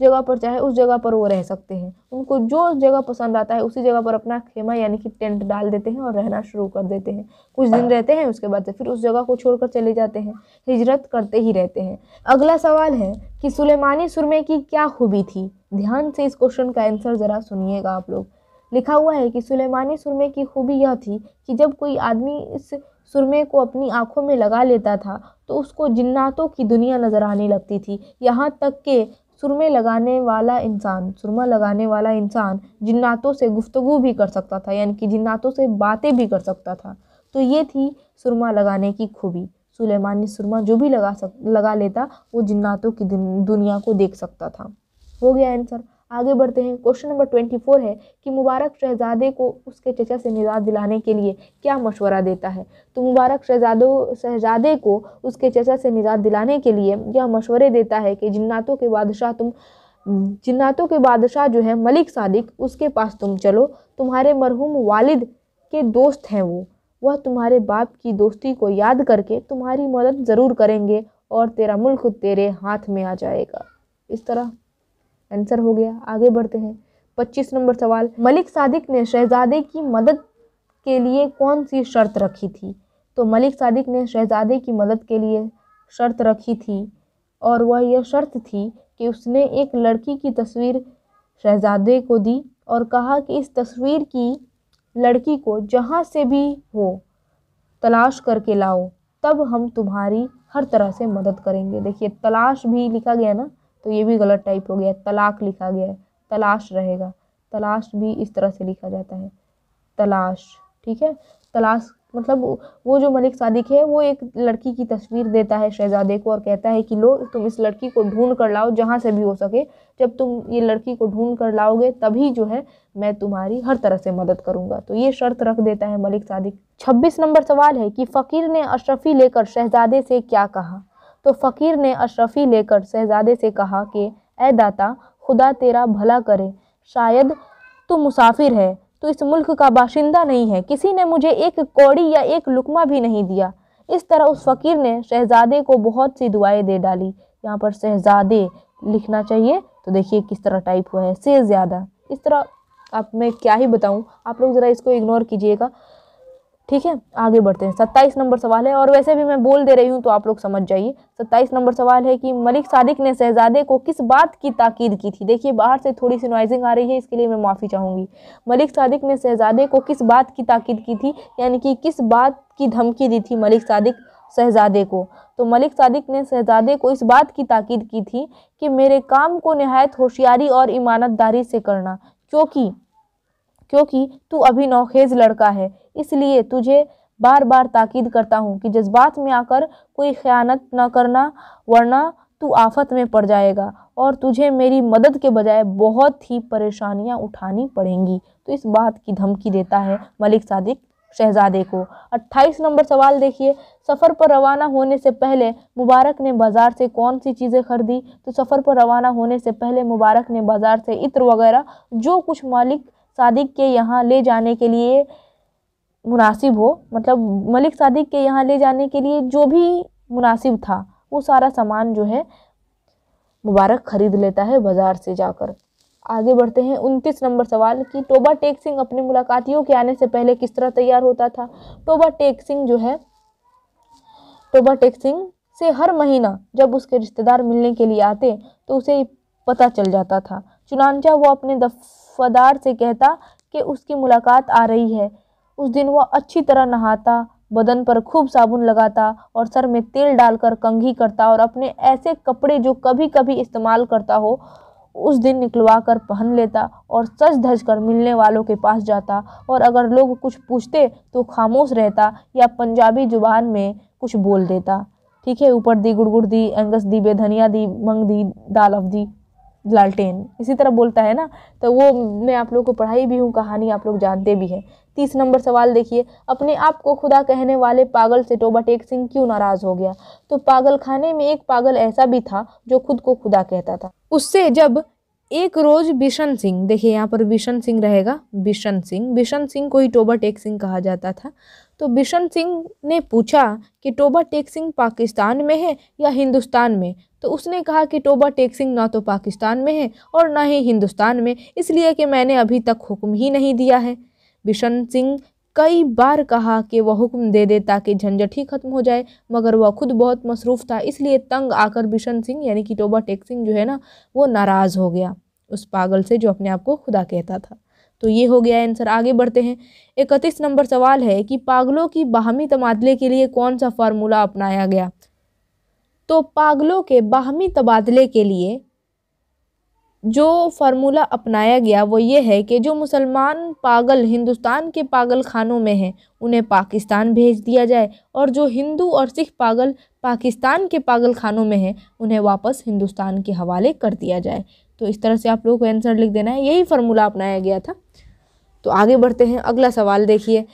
जगह पर चाहे उस जगह पर वो रह सकते हैं उनको जो जगह पसंद आता है उसी जगह पर अपना खेमा यानी कि टेंट डाल देते हैं और रहना शुरू कर देते हैं कुछ दिन रहते हैं उसके बाद से फिर उस जगह को छोड़कर चले जाते हैं हिजरत करते ही रहते हैं अगला सवाल है कि सुलेमानी सुरमे की क्या खूबी थी ध्यान से इस क्वेश्चन का आंसर ज़रा सुनिएगा आप लोग लिखा हुआ है कि सुलेमानी सुरमे की खूबी यह थी कि जब कोई आदमी इस सुरमे को अपनी आँखों में लगा लेता था तो उसको जिन्नातों की दुनिया नज़र आने लगती थी यहाँ तक के सुरमे लगाने वाला इंसान सुरमा लगाने वाला इंसान जिन्नातों से गुफ्तगु भी कर सकता था यानी कि जिन्नातों से बातें भी कर सकता था तो ये थी सुरमा लगाने की खूबी सुलेमानी सुरमा जो भी लगा सक लगा लेता वो जिन्नातों की दुनिया को देख सकता था हो गया आंसर आगे बढ़ते हैं क्वेश्चन नंबर ट्वेंटी फोर है कि मुबारक शहजादे को उसके चचा से निजात दिलाने के लिए क्या मशवरा देता है तो मुबारक शहजादो शहजादे को उसके चचा से निजात दिलाने के लिए यह मशवरे देता है कि जिन्नातों के बादशाह तुम जिन्नातों के बादशाह जो है मलिक सादिक उसके पास तुम चलो तुम्हारे मरहूम वालिद के दोस्त हैं वो वह तुम्हारे बाप की दोस्ती को याद करके तुम्हारी मदद ज़रूर करेंगे और तेरा मुल्क तेरे हाथ में आ जाएगा इस तरह आंसर हो गया आगे बढ़ते हैं पच्चीस नंबर सवाल मलिक सादिक ने शहजादे की मदद के लिए कौन सी शर्त रखी थी तो मलिक सादिक ने शहजादे की मदद के लिए शर्त रखी थी और वह यह शर्त थी कि उसने एक लड़की की तस्वीर शहजादे को दी और कहा कि इस तस्वीर की लड़की को जहाँ से भी हो तलाश करके लाओ तब हम तुम्हारी हर तरह से मदद करेंगे देखिए तलाश भी लिखा गया ना तो ये भी गलत टाइप हो गया तलाक लिखा गया है तलाश रहेगा तलाश भी इस तरह से लिखा जाता है तलाश ठीक है तलाश मतलब वो जो मलिक सादिक है वो एक लड़की की तस्वीर देता है शहजादे को और कहता है कि लो तुम इस लड़की को ढूंढ कर लाओ जहाँ से भी हो सके जब तुम ये लड़की को ढूंढ कर लाओगे तभी जो है मैं तुम्हारी हर तरह से मदद करूँगा तो ये शर्त रख देता है मलिक सादिक छब्बीस नंबर सवाल है कि फ़कीर ने अशरफी लेकर शहजादे से क्या कहा तो फ़कीर ने अशरफी लेकर शहजादे से कहा कि ए दाता खुदा तेरा भला करे शायद तू मुसाफिर है तो इस मुल्क का बाशिंदा नहीं है किसी ने मुझे एक कौड़ी या एक लुकमा भी नहीं दिया इस तरह उस फ़कीर ने शहजादे को बहुत सी दुआएं दे डाली यहाँ पर शहजादे लिखना चाहिए तो देखिए किस तरह टाइप हुआ है से ज़्यादा इस तरह आप मैं क्या ही बताऊँ आप लोग ज़रा इसको इग्नोर कीजिएगा ठीक है आगे बढ़ते हैं सत्ताईस नंबर सवाल है और वैसे भी मैं बोल दे रही हूँ तो आप लोग समझ जाइए सत्ताईस नंबर सवाल है कि मलिक सादिक ने शहजादे को किस बात की ताकीद की थी देखिए बाहर से थोड़ी सी नॉइजिंग आ रही है इसके लिए मैं माफ़ी चाहूँगी मलिक सादिक ने शहजादे को किस बात की ताकीद की थी यानी कि किस बात की धमकी दी थी मलिक सादिक शहजादे को तो मलिक सादिक ने शहजादे को इस बात की ताकीद की थी कि मेरे काम को नहायत होशियारी और ईमानदारी से करना क्योंकि क्योंकि तू अभी नौखेज लड़का है इसलिए तुझे बार बार ताकीद करता हूँ कि जज्बात में आकर कोई ख़यानत न करना वरना तू आफत में पड़ जाएगा और तुझे मेरी मदद के बजाय बहुत ही परेशानियाँ उठानी पड़ेंगी तो इस बात की धमकी देता है मलिक सादिक शहजादे को 28 नंबर सवाल देखिए सफ़र पर रवाना होने से पहले मुबारक ने बाज़ार से कौन सी चीज़ें खरीदी तो सफ़र पर रवाना होने से पहले मुबारक ने बाज़ार से इत्र वगैरह जो कुछ मालिक सादिक के यहाँ ले जाने के लिए मुनासिब हो मतलब मलिक सादिक के यहाँ ले जाने के लिए जो भी मुनासिब था वो सारा सामान जो है मुबारक खरीद लेता है बाज़ार से जाकर आगे बढ़ते हैं उनतीस नंबर सवाल कि टोबा टेक सिंह अपने मुलाकातियों के आने से पहले किस तरह तैयार होता था टोबा टेक सिंह जो है टोबा टेक सिंह से हर महीना जब उसके रिश्तेदार मिलने के लिए आते तो उसे पता चल जाता था चुनानचा वो अपने दफदार से कहता कि उसकी मुलाकात आ रही है उस दिन वह अच्छी तरह नहाता बदन पर खूब साबुन लगाता और सर में तेल डालकर कंघी करता और अपने ऐसे कपड़े जो कभी कभी इस्तेमाल करता हो उस दिन निकलवा कर पहन लेता और सच धज कर मिलने वालों के पास जाता और अगर लोग कुछ पूछते तो खामोश रहता या पंजाबी जुबान में कुछ बोल देता ठीक है ऊपर दी गुड़गुड़ दी एंगस दी बेधनिया दी मंग दी दाल अवधि लालटेन इसी तरह बोलता है ना तो वो मैं आप लोग को पढ़ाई भी हूँ कहानी आप लोग जानते भी हैं तीस नंबर सवाल देखिए अपने आप को खुदा कहने वाले पागल से टोबा टेक सिंह क्यों नाराज़ हो गया तो पागल खाने में एक पागल ऐसा भी था जो खुद को खुदा कहता था उससे जब एक रोज बिशन सिंह देखिए यहाँ पर बिशन सिंह रहेगा बिशन सिंह बिशन सिंह को ही टोबा टेक सिंह कहा जाता था तो बिशन सिंह ने पूछा कि टोबा टेक सिंह पाकिस्तान में है या हिंदुस्तान में तो उसने कहा कि टोबा टेक सिंह ना तो पाकिस्तान में है और ना ही हिंदुस्तान में इसलिए कि मैंने अभी तक हुक्म ही नहीं दिया है बिशन सिंह कई बार कहा कि वह हुक्म दे दे ताकि झंझट ही खत्म हो जाए मगर वह खुद बहुत मसरूफ़ था इसलिए तंग आकर बिशन सिंह यानी कि टोबा टेक सिंह जो है ना वो नाराज़ हो गया उस पागल से जो अपने आप को खुदा कहता था तो ये हो गया आंसर आगे बढ़ते हैं इकतीस नंबर सवाल है कि पागलों की बाहमी तबादले के लिए कौन सा फार्मूला अपनाया गया तो पागलों के बाहमी तबादले के लिए जो फार्मूला अपनाया गया वो ये है कि जो मुसलमान पागल हिंदुस्तान के पागल खानों में हैं उन्हें पाकिस्तान भेज दिया जाए और जो हिंदू और सिख पागल पाकिस्तान के पागल खानों में हैं उन्हें वापस हिंदुस्तान के हवाले कर दिया जाए तो इस तरह से आप लोगों को आंसर लिख देना है यही फार्मूला अपनाया गया था तो आगे बढ़ते हैं अगला सवाल देखिए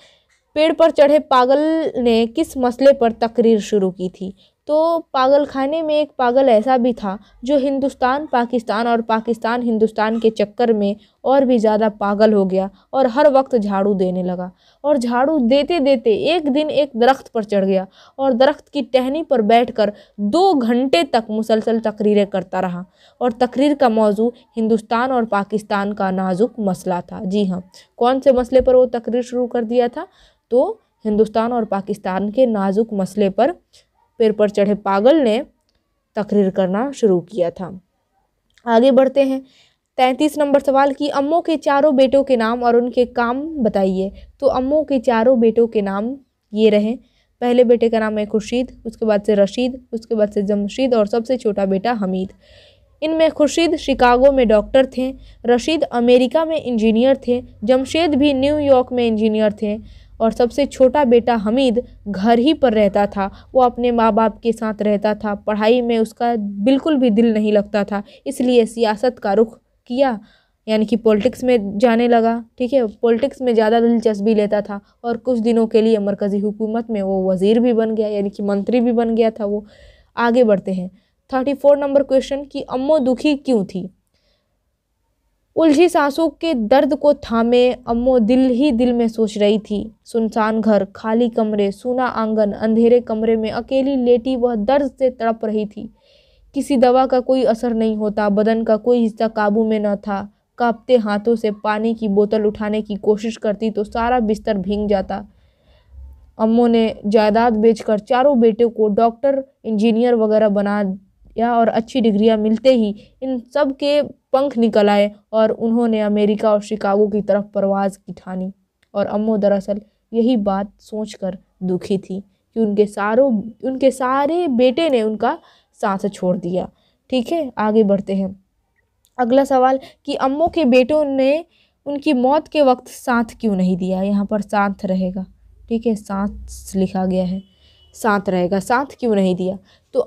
पेड़ पर चढ़े पागल ने किस मसले पर तकरीर शुरू की थी तो पागल खाने में एक पागल ऐसा भी था जो हिंदुस्तान पाकिस्तान और पाकिस्तान हिंदुस्तान के चक्कर में और भी ज़्यादा पागल हो गया और हर वक्त झाड़ू देने लगा और झाड़ू देते देते एक दिन एक दरख्त पर चढ़ गया और दरख्त की टहनी पर बैठकर दो घंटे तक मुसलसल तकरीरें करता रहा और तकरीर का मौजू हिंदुस्तान और पाकिस्तान का नाजुक मसला था जी हाँ कौन से मसले पर वो तकरीर शुरू कर दिया था तो हिंदुस्तान और पाकिस्तान के नाजुक मसले पर पेड़ पर चढ़े पागल ने तकरीर करना शुरू किया था आगे बढ़ते हैं तैंतीस नंबर सवाल कि अम्मो के चारों बेटों के नाम और उनके काम बताइए तो अम्मो के चारों बेटों के नाम ये रहे पहले बेटे का नाम है खुर्शीद उसके बाद से रशीद उसके बाद से जमशीद और सबसे छोटा बेटा हमीद इनमें खुर्शीद शिकागो में डॉक्टर थे रशीद अमेरिका में इंजीनियर थे जमशेद भी न्यूयॉर्क में इंजीनियर थे और सबसे छोटा बेटा हमीद घर ही पर रहता था वो अपने माँ बाप के साथ रहता था पढ़ाई में उसका बिल्कुल भी दिल नहीं लगता था इसलिए सियासत का रुख किया यानी कि पॉलिटिक्स में जाने लगा ठीक है पॉलिटिक्स में ज़्यादा दिलचस्पी लेता था और कुछ दिनों के लिए मरकज़ी हुकूमत में वो वज़ीर भी बन गया यानी कि मंत्री भी बन गया था वो आगे बढ़ते हैं थर्टी फोर नंबर क्वेश्चन कि अम्मो दुखी क्यों थी उलझी सांसों के दर्द को थामे अम्मो दिल ही दिल में सोच रही थी सुनसान घर खाली कमरे सूना आंगन अंधेरे कमरे में अकेली लेटी वह दर्द से तड़प रही थी किसी दवा का कोई असर नहीं होता बदन का कोई हिस्सा काबू में न था कांपते हाथों से पानी की बोतल उठाने की कोशिश करती तो सारा बिस्तर भींग जाता अम्मो ने जायदाद बेचकर चारों बेटों को डॉक्टर इंजीनियर वगैरह बना या और अच्छी डिग्रियां मिलते ही इन सब के पंख निकल आए और उन्होंने अमेरिका और शिकागो की तरफ परवाज की ठानी और अम्मो दरअसल यही बात सोचकर दुखी थी कि उनके सारों उनके सारे बेटे ने उनका साथ छोड़ दिया ठीक है आगे बढ़ते हैं अगला सवाल कि अम्मो के बेटों ने उनकी मौत के वक्त साथ क्यों नहीं दिया यहाँ पर साथ रहेगा ठीक है साथ लिखा गया है साथ रहेगा साथ क्यों नहीं दिया तो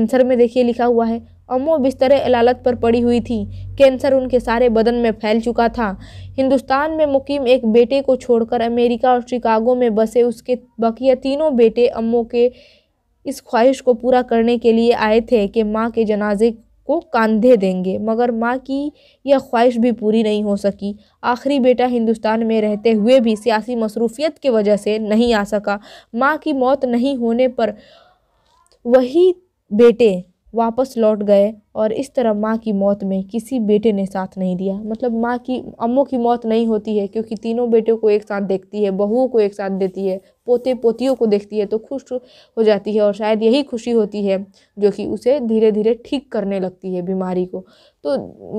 आंसर में देखिए लिखा हुआ है अमो बिस्तरे अलालत पर पड़ी हुई थी कैंसर उनके सारे बदन में फैल चुका था हिंदुस्तान में मुकीम एक बेटे को छोड़कर अमेरिका और शिकागो में बसे उसके बकिया तीनों बेटे अम्मों के इस ख्वाहिश को पूरा करने के लिए आए थे कि माँ के जनाजे को कंधे देंगे मगर माँ की यह ख्वाहिश भी पूरी नहीं हो सकी आखिरी बेटा हिंदुस्तान में रहते हुए भी सियासी मसरूफियत की वजह से नहीं आ सका माँ की मौत नहीं होने पर वही बेटे वापस लौट गए और इस तरह माँ की मौत में किसी बेटे ने साथ नहीं दिया मतलब माँ की अम्मों की मौत नहीं होती है क्योंकि तीनों बेटों को एक साथ देखती है बहुओं को एक साथ देती है पोते पोतियों को देखती है तो खुश हो जाती है और शायद यही खुशी होती है जो कि उसे धीरे धीरे ठीक करने लगती है बीमारी को तो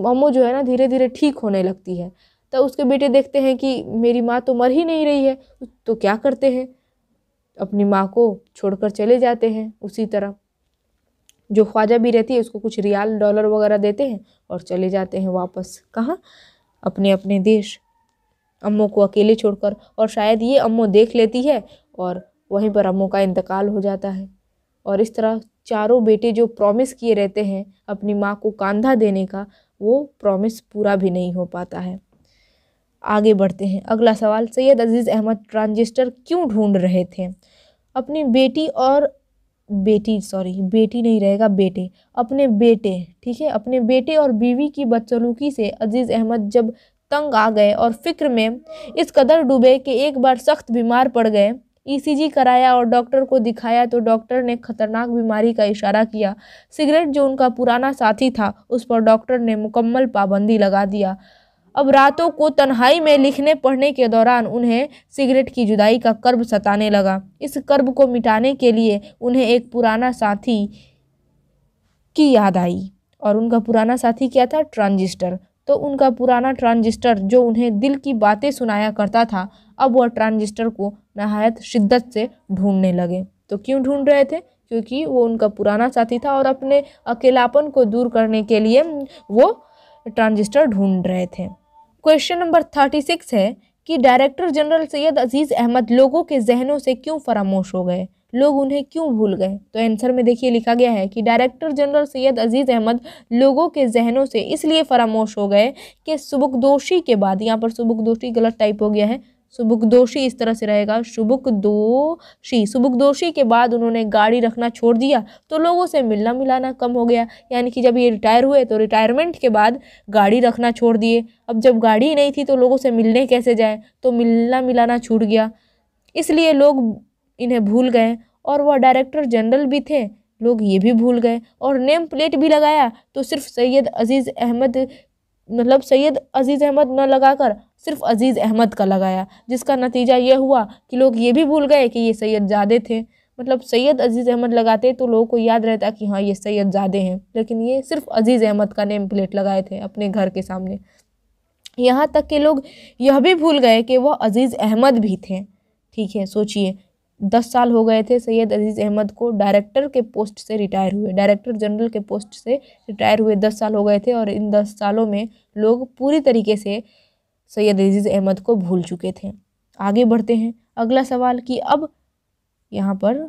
अम्मो जो है ना धीरे धीरे ठीक होने लगती है तो उसके बेटे देखते हैं कि मेरी माँ तो मर ही नहीं रही है तो क्या करते हैं अपनी माँ को छोड़कर चले जाते हैं उसी तरह जो ख्वाजा भी रहती है उसको कुछ रियाल डॉलर वगैरह देते हैं और चले जाते हैं वापस कहाँ अपने अपने देश अम्मो को अकेले छोड़कर और शायद ये अम्मो देख लेती है और वहीं पर अम्मो का इंतकाल हो जाता है और इस तरह चारों बेटे जो प्रॉमिस किए रहते हैं अपनी माँ को कांधा देने का वो प्रॉमिस पूरा भी नहीं हो पाता है आगे बढ़ते हैं अगला सवाल सैयद अजीज़ अहमद ट्रांजिस्टर क्यों ढूंढ रहे थे अपनी बेटी और बेटी सॉरी बेटी नहीं रहेगा बेटे अपने बेटे ठीक है अपने बेटे और बीवी की बदसलूकी से अजीज़ अहमद जब तंग आ गए और फिक्र में इस कदर डूबे कि एक बार सख्त बीमार पड़ गए ईसीजी e कराया और डॉक्टर को दिखाया तो डॉक्टर ने खतरनाक बीमारी का इशारा किया सिगरेट जो उनका पुराना साथी था उस पर डॉक्टर ने मुकम्मल पाबंदी लगा दिया अब रातों को तन्हाई में लिखने पढ़ने के दौरान उन्हें सिगरेट की जुदाई का कर्ब सताने लगा इस कर्ब को मिटाने के लिए उन्हें एक पुराना साथी की याद आई और उनका पुराना साथी क्या था ट्रांजिस्टर तो उनका पुराना ट्रांजिस्टर जो उन्हें दिल की बातें सुनाया करता था अब वह ट्रांजिस्टर को नहायत शिद्दत से ढूंढने लगे तो क्यों ढूंढ रहे थे क्योंकि वो उनका पुराना साथी था और अपने अकेलापन को दूर करने के लिए वो ट्रांजिस्टर ढूंढ रहे थे क्वेश्चन नंबर थर्टी सिक्स है कि डायरेक्टर जनरल सैयद अजीज़ अहमद लोगों के जहनों से क्यों फरामोश हो गए लोग उन्हें क्यों भूल गए तो आंसर में देखिए लिखा गया है कि डायरेक्टर जनरल सैयद अजीज़ अहमद लोगों के जहनों से इसलिए फरामोश हो गए कि सुबुकदोशी के बाद यहाँ पर सुबुकदोशी गलत टाइप हो गया है सुबुक दोषी इस तरह से रहेगा सुबुक दोषी सुबुक दोषी के बाद उन्होंने गाड़ी रखना छोड़ दिया तो लोगों से मिलना मिलाना कम हो गया यानी कि जब ये रिटायर हुए तो रिटायरमेंट के बाद गाड़ी रखना छोड़ दिए अब जब गाड़ी नहीं थी तो लोगों से मिलने कैसे जाए तो मिलना मिलाना छूट गया इसलिए लोग इन्हें भूल गए और वह डायरेक्टर जनरल भी थे लोग ये भी भूल गए और नेम प्लेट भी लगाया तो सिर्फ सैयद अजीज़ अहमद मतलब सैयद अजीज़ अहमद न लगाकर सिर्फ अजीज़ अहमद का लगाया जिसका नतीजा ये हुआ कि लोग ये भी भूल गए कि ये सैयद ज़ादे थे मतलब सैयद अजीज़ अहमद लगाते तो लोगों को याद रहता कि हाँ ये सैयद ज़ादे हैं लेकिन ये सिर्फ अजीज़ अहमद का नेम प्लेट लगाए थे अपने घर के सामने यहाँ तक के लोग यह भी भूल गए कि वह अजीज़ अहमद भी थे ठीक है सोचिए दस साल हो गए थे सैयद अजीज़ अहमद को डायरेक्टर के पोस्ट से रिटायर हुए डायरेक्टर जनरल के पोस्ट से रिटायर हुए दस साल हो गए थे और इन दस सालों में लोग पूरी तरीके से सैयद अजीज़ अहमद को भूल चुके थे आगे बढ़ते हैं अगला सवाल कि अब यहाँ पर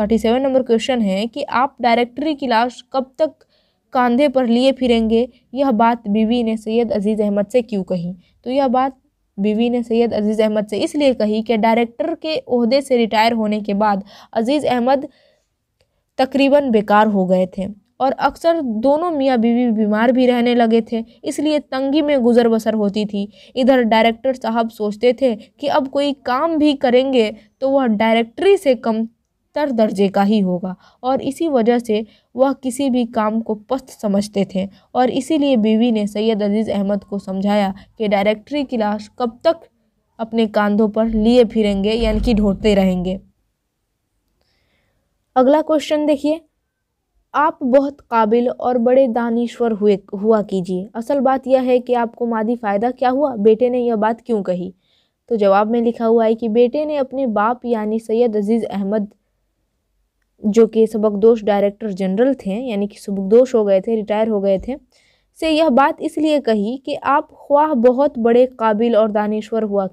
थर्टी सेवन नंबर क्वेश्चन है कि आप डायरेक्टरी की लाश कब तक कांधे पर लिए फिरेंगे यह बात बीवी ने सैयद अजीज़ अहमद से क्यों कही तो यह बात बीवी ने सैयद अजीज़ अहमद से इसलिए कही कि डायरेक्टर के अहदे से रिटायर होने के बाद अजीज़ अहमद तकरीबन बेकार हो गए थे और अक्सर दोनों मियाँ बीवी बीमार भी रहने लगे थे इसलिए तंगी में गुजर बसर होती थी इधर डायरेक्टर साहब सोचते थे कि अब कोई काम भी करेंगे तो वह डायरेक्टरी से कम तर दर्जे का ही होगा और इसी वजह से वह किसी भी काम को पस्त समझते थे और इसीलिए बीवी ने सैयद अजीज़ अहमद को समझाया कि डायरेक्टरी की लाश कब तक अपने कांधों पर लिए फिरेंगे यानी कि ढोते रहेंगे अगला क्वेश्चन देखिए आप बहुत काबिल और बड़े दानिश्वर हुए हुआ कीजिए असल बात यह है कि आपको मादी फ़ायदा क्या हुआ बेटे ने यह बात क्यों कही तो जवाब में लिखा हुआ है कि बेटे ने अपने बाप यानी सैयद अजीज़ अहमद जो कि सबकदोश डायरेक्टर जनरल थे यानी कि सबकदोश हो गए थे रिटायर हो गए थे से यह बात इसलिए कही कि आप ख्वाह बहुत बड़े काबिल और दानश्वर हुआ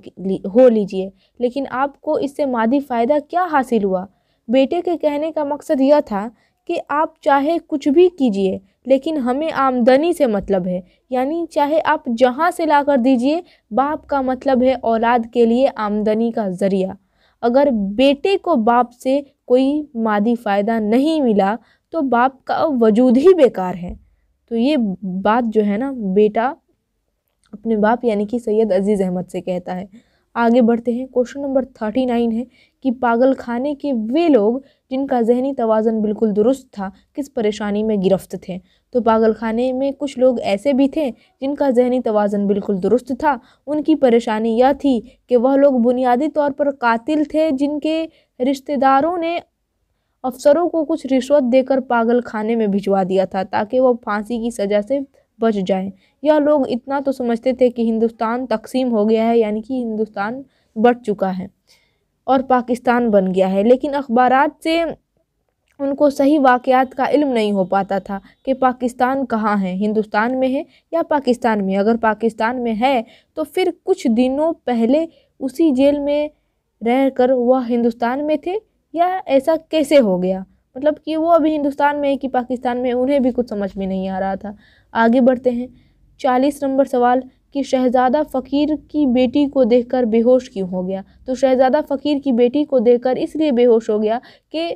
हो लीजिए लेकिन आपको इससे मादी फ़ायदा क्या हासिल हुआ बेटे के कहने का मकसद यह था कि आप चाहे कुछ भी कीजिए लेकिन हमें आमदनी से मतलब है यानी चाहे आप जहाँ से ला कर दीजिए बाप का मतलब है औलाद के लिए आमदनी का ज़रिया अगर बेटे को बाप से कोई मादी फ़ायदा नहीं मिला तो बाप का वजूद ही बेकार है तो ये बात जो है ना बेटा अपने बाप यानी कि सैयद अज़ीज़ अहमद से कहता है आगे बढ़ते हैं क्वेश्चन नंबर थर्टी नाइन है कि पागल खाने के वे लोग जिनका जहनी तोज़न बिल्कुल दुरुस्त था किस परेशानी में गिरफ्त थे तो पागल खाने में कुछ लोग ऐसे भी थे जिनका जहनी तोज़न बिल्कुल दुरुस्त था उनकी परेशानी यह थी कि वह लोग बुनियादी तौर पर कातिल थे जिनके रिश्तेदारों ने अफसरों को कुछ रिश्वत देकर पागल खाने में भिजवा दिया था ताकि वह फांसी की सज़ा से बच जाएं या लोग इतना तो समझते थे कि हिंदुस्तान तकसीम हो गया है यानी कि हिंदुस्तान बढ़ चुका है और पाकिस्तान बन गया है लेकिन अखबार से उनको सही वाक़ात का इल्म नहीं हो पाता था कि पाकिस्तान कहाँ है हिंदुस्तान में है या पाकिस्तान में अगर पाकिस्तान में है तो फिर कुछ दिनों पहले उसी जेल में रह कर वह हिंदुस्तान में थे या ऐसा कैसे हो गया मतलब कि वो अभी हिंदुस्तान में है कि पाकिस्तान में उन्हें भी कुछ समझ में नहीं आ रहा था आगे बढ़ते हैं चालीस नंबर सवाल कि शहजादा फ़कीर की बेटी को देखकर बेहोश क्यों हो गया तो शहजादा फ़कीर की बेटी को देखकर इसलिए बेहोश हो गया कि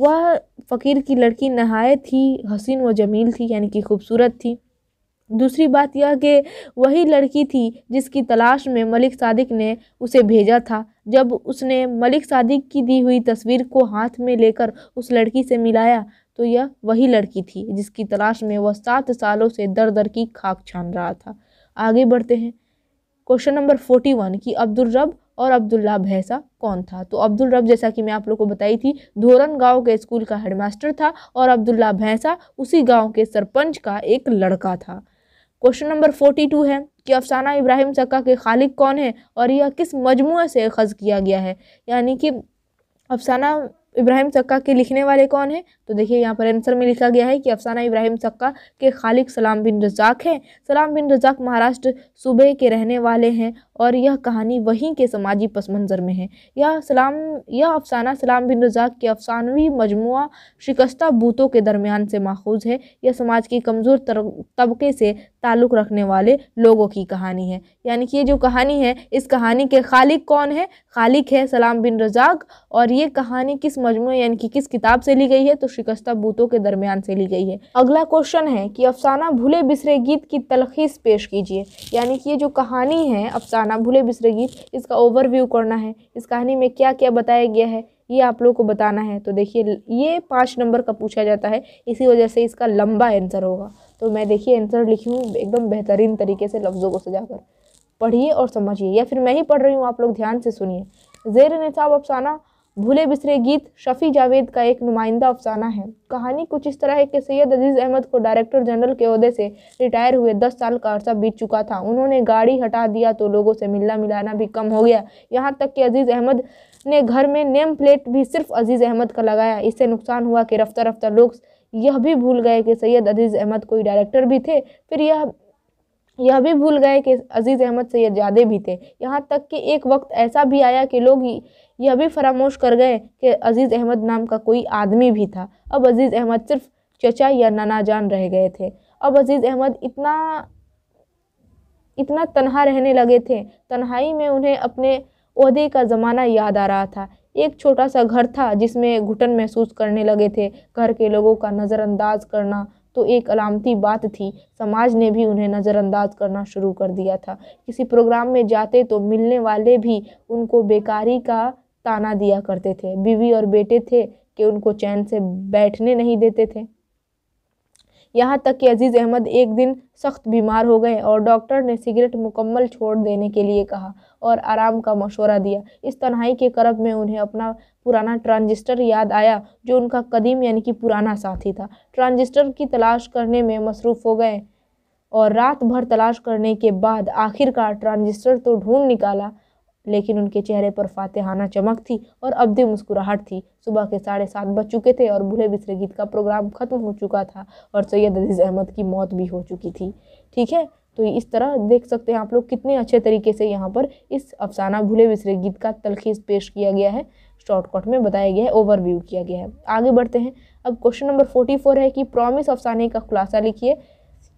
वह फ़कीर की लड़की नहायत ही हसीन व जमील थी यानी कि खूबसूरत थी दूसरी बात यह कि वही लड़की थी जिसकी तलाश में मलिक सादिक ने उसे भेजा था जब उसने मलिक सादिक की दी हुई तस्वीर को हाथ में लेकर उस लड़की से मिलाया तो यह वही लड़की थी जिसकी तलाश में वह सात सालों से दर दर की खाक छान रहा था आगे बढ़ते हैं क्वेश्चन नंबर फोर्टी वन कि अब्दुल रब और अब्दुल्ला भैसा कौन था तो अब्दुल रब जैसा कि मैं आप लोग को बताई थी धोरन गांव के स्कूल का हेडमास्टर था और अब्दुल्ला भैंसा उसी गांव के सरपंच का एक लड़का था क्वेश्चन नंबर फोर्टी टू है कि अफसाना इब्राहिम सक्का के खालिक कौन है और यह किस मजमू से खज किया गया है यानी कि अफसाना इब्राहिम सक्का के लिखने वाले कौन है तो देखिए यहाँ पर आंसर में लिखा गया है कि अफसाना इब्राहिम सक्का के खालिक सलाम बिन रजाक हैं सलाम बिन रजाक महाराष्ट्र सूबे के रहने वाले हैं और यह कहानी वहीं के समाजी पस मंज़र में है यह सलाम यह अफसाना सलाम बिन रज़ाक के अफसानवी मजमु शिकस्ता बूतों के दरमियान से माखूज है यह समाज के कमज़ोर तबके से ताल्लुक़ रखने वाले लोगों की कहानी है यानी कि ये जो कहानी है इस कहानी के खालिक कौन है खालिक है सलाम बिन रज़ाक और ये कहानी किस मजमू यानी कि किस किताब से ली गई है तो शिकस्ता बूतों के दरमियान से ली गई है अगला क्वेश्चन है कि अफसाना भूले बिसरे गीत की तलखीस पेश कीजिए यानी कि ये जो कहानी है अफसाना गाना भूले बिसरे गीत इसका ओवरव्यू करना है इस कहानी में क्या क्या बताया गया है ये आप लोगों को बताना है तो देखिए ये पाँच नंबर का पूछा जाता है इसी वजह से इसका लंबा आंसर होगा तो मैं देखिए आंसर लिखी हूँ एकदम बेहतरीन तरीके से लफ्ज़ों को कर पढ़िए और समझिए या फिर मैं ही पढ़ रही हूँ आप लोग ध्यान से सुनिए जेर निसाब अफसाना भूले बिसरे गीत शफी जावेद का एक नुमाइंदा अफसाना है कहानी कुछ इस तरह है कि सैयद अजीज़ अहमद को डायरेक्टर जनरल के अहदे से रिटायर हुए दस साल का अरसा बीत चुका था उन्होंने गाड़ी हटा दिया तो लोगों से मिलना मिलाना भी कम हो गया यहाँ तक कि अजीज़ अहमद ने घर में नेम प्लेट भी सिर्फ अजीज़ अहमद का लगाया इससे नुकसान हुआ कि रफ्तार रफ्तार लोग यह भी भूल गए कि सैयद अजीज़ अहमद कोई डायरेक्टर भी थे फिर यह यह भी भूल गए कि अजीज़ अहमद सैयद जादे भी थे यहाँ तक कि एक वक्त ऐसा भी आया कि लोग यह भी फरामोश कर गए कि अजीज़ अहमद नाम का कोई आदमी भी था अब अजीज़ अहमद सिर्फ चचा या नाना जान रह गए थे अब अजीज़ अहमद इतना इतना तनहा रहने लगे थे तन्हाई में उन्हें अपने अहदे का ज़माना याद आ रहा था एक छोटा सा घर था जिसमें घुटन महसूस करने लगे थे घर के लोगों का नज़रअंदाज करना तो एक अलामती बात थी समाज ने भी उन्हें नज़रअंदाज करना शुरू कर दिया था किसी प्रोग्राम में जाते तो मिलने वाले भी उनको बेकारी का ताना दिया करते थे बीवी और बेटे थे कि उनको चैन से बैठने नहीं देते थे यहाँ तक कि अजीज़ अहमद एक दिन सख्त बीमार हो गए और डॉक्टर ने सिगरेट मुकम्मल छोड़ देने के लिए कहा और आराम का मशवरा दिया इस तन्हाई के करब में उन्हें अपना पुराना ट्रांजिस्टर याद आया जो उनका कदीम यानी कि पुराना साथी था ट्रांजिस्टर की तलाश करने में मसरूफ़ हो गए और रात भर तलाश करने के बाद आखिरकार ट्रांजिस्टर तो ढूंढ निकाला लेकिन उनके चेहरे पर फातेहाना चमक थी और भी मुस्कुराहट थी सुबह के साढ़े सात बज चुके थे और बूढ़े बिसरे गीत का प्रोग्राम ख़त्म हो चुका था और सैयद अजीज़ अहमद की मौत भी हो चुकी थी ठीक है तो इस तरह देख सकते हैं आप लोग कितने अच्छे तरीके से यहाँ पर इस अफसाना भूले बिसरे गीत का तलखीस पेश किया गया है शॉर्टकट में बताया गया है ओवरव्यू किया गया है आगे बढ़ते हैं अब क्वेश्चन नंबर फोर्टी फोर है कि प्रॉमिस अफसाने का खुलासा लिखिए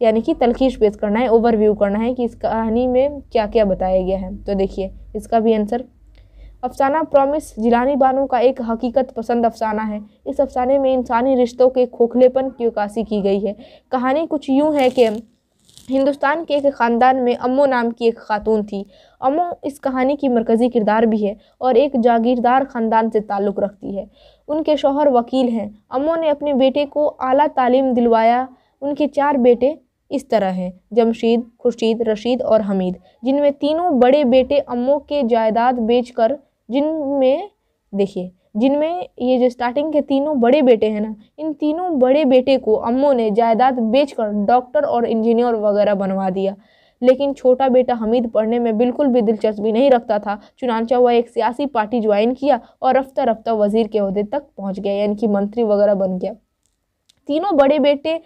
यानी कि तलखीश पेश करना है ओवरव्यू करना है कि इस कहानी में क्या क्या बताया गया है तो देखिए इसका भी आंसर अफसाना प्रॉमिस जिलानी बानो का एक हकीकत पसंद अफसाना है इस अफसाने में इंसानी रिश्तों के खोखलेपन की उकासी की गई है कहानी कुछ यूँ है कि हिंदुस्तान के एक ख़ानदान में अम्मो नाम की एक खातून थी अम्मो इस कहानी की मरकज़ी किरदार भी है और एक जागीरदार ख़ानदान से ताल्लुक़ रखती है उनके शोहर वकील हैं अम्मो ने अपने बेटे को आला तालीम दिलवाया उनके चार बेटे इस तरह हैं जमशीद खुर्शीद रशीद और हमीद जिनमें तीनों बड़े बेटे अम्मों के जायदाद बेचकर जिनमें देखिए जिनमें ये जो स्टार्टिंग के तीनों बड़े बेटे हैं ना इन तीनों बड़े बेटे को अम्मों ने जायदाद बेचकर डॉक्टर और इंजीनियर वगैरह बनवा दिया लेकिन छोटा बेटा हमीद पढ़ने में बिल्कुल भी दिलचस्पी नहीं रखता था चुनाचा वह एक सियासी पार्टी ज्वाइन किया और रफ्ता रफ्ता वजीर के अहदे तक पहुँच गया यानी कि मंत्री वगैरह बन गया तीनों बड़े बेटे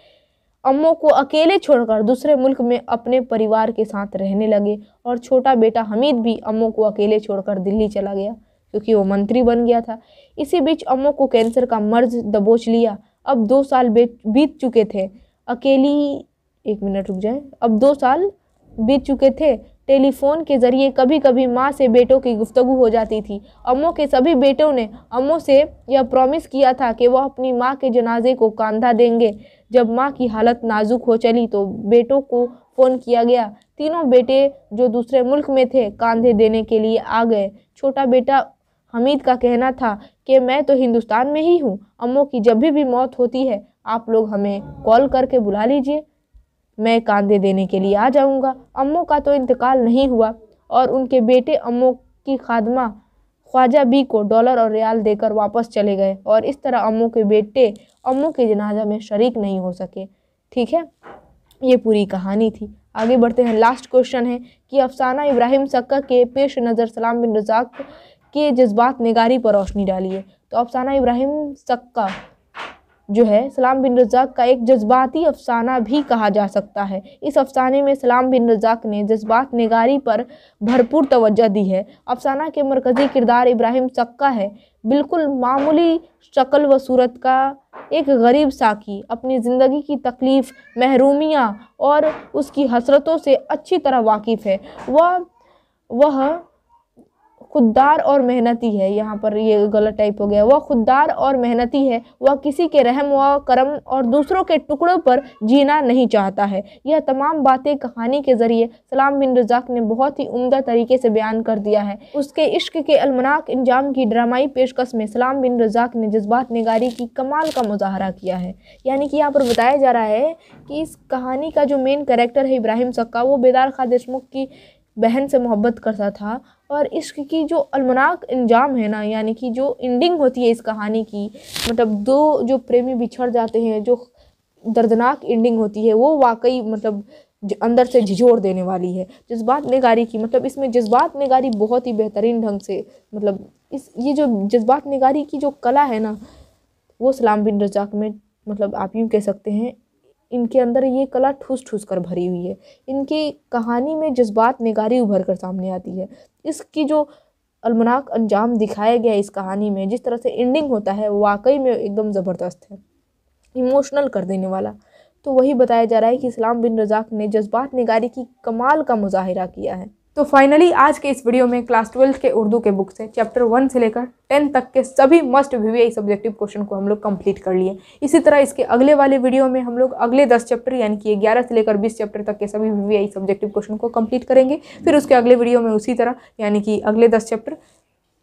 अम्मों को अकेले छोड़कर दूसरे मुल्क में अपने परिवार के साथ रहने लगे और छोटा बेटा हमीद भी अम्मों को अकेले छोड़कर दिल्ली चला गया क्योंकि वो मंत्री बन गया था इसी बीच अम्मों को कैंसर का मर्ज दबोच लिया अब दो साल बीत चुके थे अकेली एक मिनट रुक जाए अब दो साल बीत चुके थे टेलीफोन के ज़रिए कभी कभी माँ से बेटों की गुफ्तगु हो जाती थी अम्मों के सभी बेटों ने अम्मों से यह प्रॉमिस किया था कि वह अपनी माँ के जनाजे को कांधा देंगे जब माँ की हालत नाजुक हो चली तो बेटों को फ़ोन किया गया तीनों बेटे जो दूसरे मुल्क में थे कांधे देने के लिए आ गए छोटा बेटा हमीद का कहना था कि मैं तो हिंदुस्तान में ही हूँ अम्मों की जब भी भी मौत होती है आप लोग हमें कॉल करके बुला लीजिए मैं कांधे देने के लिए आ जाऊँगा अम्मो का तो इंतकाल नहीं हुआ और उनके बेटे अम्मो की खादमा ख्वाजा बी को डॉलर और रियाल देकर वापस चले गए और इस तरह अम्मो के बेटे अम्मो के जनाजा में शरीक नहीं हो सके ठीक है ये पूरी कहानी थी आगे बढ़ते हैं लास्ट क्वेश्चन है कि अफसाना इब्राहिम सक्का के पेश नज़र सलाम बिन रजाक के जज्बात निगारी पर रोशनी डाली है तो अफसाना इब्राहिम सक्का जो है सलाम बिन रज़ाक का एक जज्बाती अफसाना भी कहा जा सकता है इस अफसाने में सलाम बिन रज़ाक ने जज्बात नगारी पर भरपूर तवज्जो दी है अफसाना के मरकज़ी किरदार इब्राहिम सक्का है बिल्कुल मामूली शक्ल व सूरत का एक गरीब साकी अपनी ज़िंदगी की तकलीफ़ महरूमियाँ और उसकी हसरतों से अच्छी तरह वाकिफ़ है वह वह खुददार और मेहनती है यहाँ पर ये गलत टाइप हो गया वह खुददार और मेहनती है वह किसी के रहम व करम और दूसरों के टुकड़ों पर जीना नहीं चाहता है यह तमाम बातें कहानी के ज़रिए सलाम बिन रजाक ने बहुत ही उम्दा तरीके से बयान कर दिया है उसके इश्क के अलमनाक इंजाम की ड्रामाई पेशकश में सलाम बिन रजाक ने जज्बात नगारी की कमाल का मुजाहरा किया है यानी कि यहाँ पर बताया जा रहा है कि इस कहानी का जो मेन करेक्टर है इब्राहिम सक्का वो बेदार खा देशमुख की बहन से मोहब्बत करता था और इश्क की जो अलमनाक अंजाम है ना यानी कि जो एंडिंग होती है इस कहानी की मतलब दो जो प्रेमी बिछड़ जाते हैं जो दर्दनाक एंडिंग होती है वो वाकई मतलब अंदर से झिझोर देने वाली है जज्बात निगारी की मतलब इसमें जज्बात निगारी बहुत ही बेहतरीन ढंग से मतलब इस ये जो जज्बात निगारी की जो कला है ना वो सलाम बिन रजाक में मतलब आप यूँ कह सकते हैं इनके अंदर ये कला ठूस ठूस कर भरी हुई है इनकी कहानी में जज्बात निगारी उभर कर सामने आती है इसकी जो अलमनाक अंजाम दिखाया गया इस कहानी में जिस तरह से एंडिंग होता है वाकई में एकदम ज़बरदस्त है इमोशनल कर देने वाला तो वही बताया जा रहा है कि इस्लाम बिन रजाक ने जज्बात निगारी की कमाल का मुजाहरा किया है तो फाइनली आज के इस वीडियो में क्लास ट्वेल्थ के उर्दू के बुक से चैप्टर वन से लेकर टेन तक के सभी must V V subjective question को हम लोग कंप्लीट कर लिए इसी तरह इसके अगले वाले वीडियो में हम लोग अगले दस चैप्टर यानी कि ग्यारह से लेकर बीस चैप्टर तक के सभी वी सब्जेक्टिव क्वेश्चन को कंप्लीट करेंगे फिर उसके अगले वीडियो में उसी तरह यानी कि अगले दस चैप्टर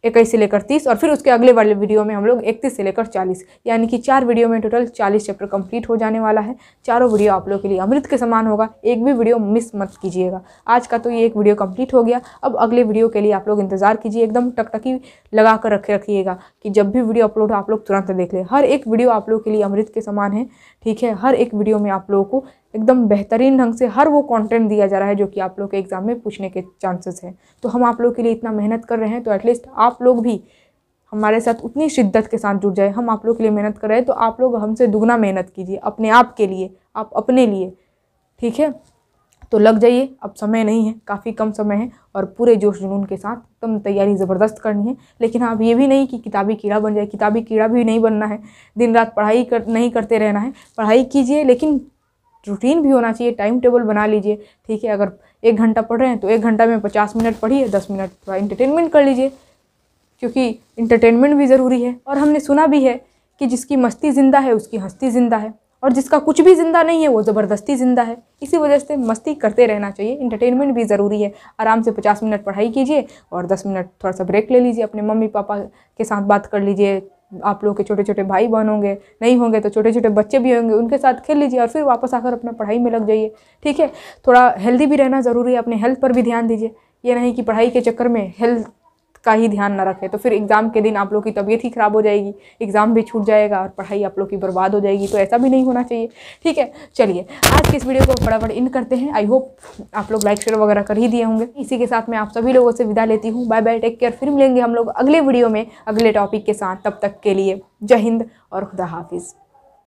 इक्कीस से लेकर तीस और फिर उसके अगले वाले वीडियो में हम लोग इकतीस से लेकर चालीस यानी कि चार वीडियो में टोटल चालीस चैप्टर कंप्लीट हो जाने वाला है चारों वीडियो आप लोग के लिए अमृत के समान होगा एक भी वीडियो मिस मत कीजिएगा आज का तो ये एक वीडियो कंप्लीट हो गया अब अगले वीडियो के लिए आप लोग इंतजार कीजिए एकदम टकटकी लगा कर रखे रखिएगा कि जब भी वीडियो अपलोड हो आप लोग तुरंत देख ले हर एक वीडियो आप लोग के लिए अमृत के समान है ठीक है हर एक वीडियो में आप लोगों को एकदम बेहतरीन ढंग से हर वो कंटेंट दिया जा रहा है जो कि आप लोग के एग्ज़ाम में पूछने के चांसेस हैं तो हम आप लोग के लिए इतना मेहनत कर रहे हैं तो एटलीस्ट आप लोग भी हमारे साथ उतनी शिद्दत के साथ जुड़ जाए हम आप लोग के लिए मेहनत कर रहे हैं तो आप लोग हमसे दुगना मेहनत कीजिए अपने आप के लिए आप अपने लिए ठीक है तो लग जाइए अब समय नहीं है काफ़ी कम समय है और पूरे जोश जुनून के साथ एकदम तैयारी ज़बरदस्त करनी है लेकिन आप ये भी नहीं कि किताबी कीड़ा बन जाए किताबी कीड़ा भी नहीं बनना है दिन रात पढ़ाई कर नहीं करते रहना है पढ़ाई कीजिए लेकिन रूटीन भी होना चाहिए टाइम टेबल बना लीजिए ठीक है अगर एक घंटा पढ़ रहे हैं तो एक घंटा में पचास मिनट पढ़िए दस मिनट थोड़ा इंटरटेनमेंट कर लीजिए क्योंकि इंटरटेनमेंट भी ज़रूरी है और हमने सुना भी है कि जिसकी मस्ती ज़िंदा है उसकी हस्ती ज़िंदा है और जिसका कुछ भी ज़िंदा नहीं है वो ज़बरदस्ती ज़िंदा है इसी वजह से मस्ती करते रहना चाहिए इंटरटेनमेंट भी ज़रूरी है आराम से पचास मिनट पढ़ाई कीजिए और दस मिनट थोड़ा सा ब्रेक ले लीजिए अपने मम्मी पापा के साथ बात कर लीजिए आप लोग के छोटे छोटे भाई बहन होंगे नहीं होंगे तो छोटे छोटे बच्चे भी होंगे उनके साथ खेल लीजिए और फिर वापस आकर अपना पढ़ाई में लग जाइए ठीक है थोड़ा हेल्दी भी रहना ज़रूरी है अपने हेल्थ पर भी ध्यान दीजिए ये नहीं कि पढ़ाई के चक्कर में हेल्थ का ही ध्यान ना रखें तो फिर एग्ज़ाम के दिन आप लोग की तबीयत ही ख़राब हो जाएगी एग्ज़ाम भी छूट जाएगा और पढ़ाई आप लोग की बर्बाद हो जाएगी तो ऐसा भी नहीं होना चाहिए ठीक है चलिए आज की इस वीडियो को फटाफट इन करते हैं आई होप आप लोग लाइक शेयर वगैरह कर ही दिए होंगे इसी के साथ मैं आप सभी लोगों से विदा लेती हूँ बाय बाय टेक केयर फिर मिलेंगे हम लोग अगले वीडियो में अगले टॉपिक के साथ तब तक के लिए जय हिंद और खुदा हाफिज़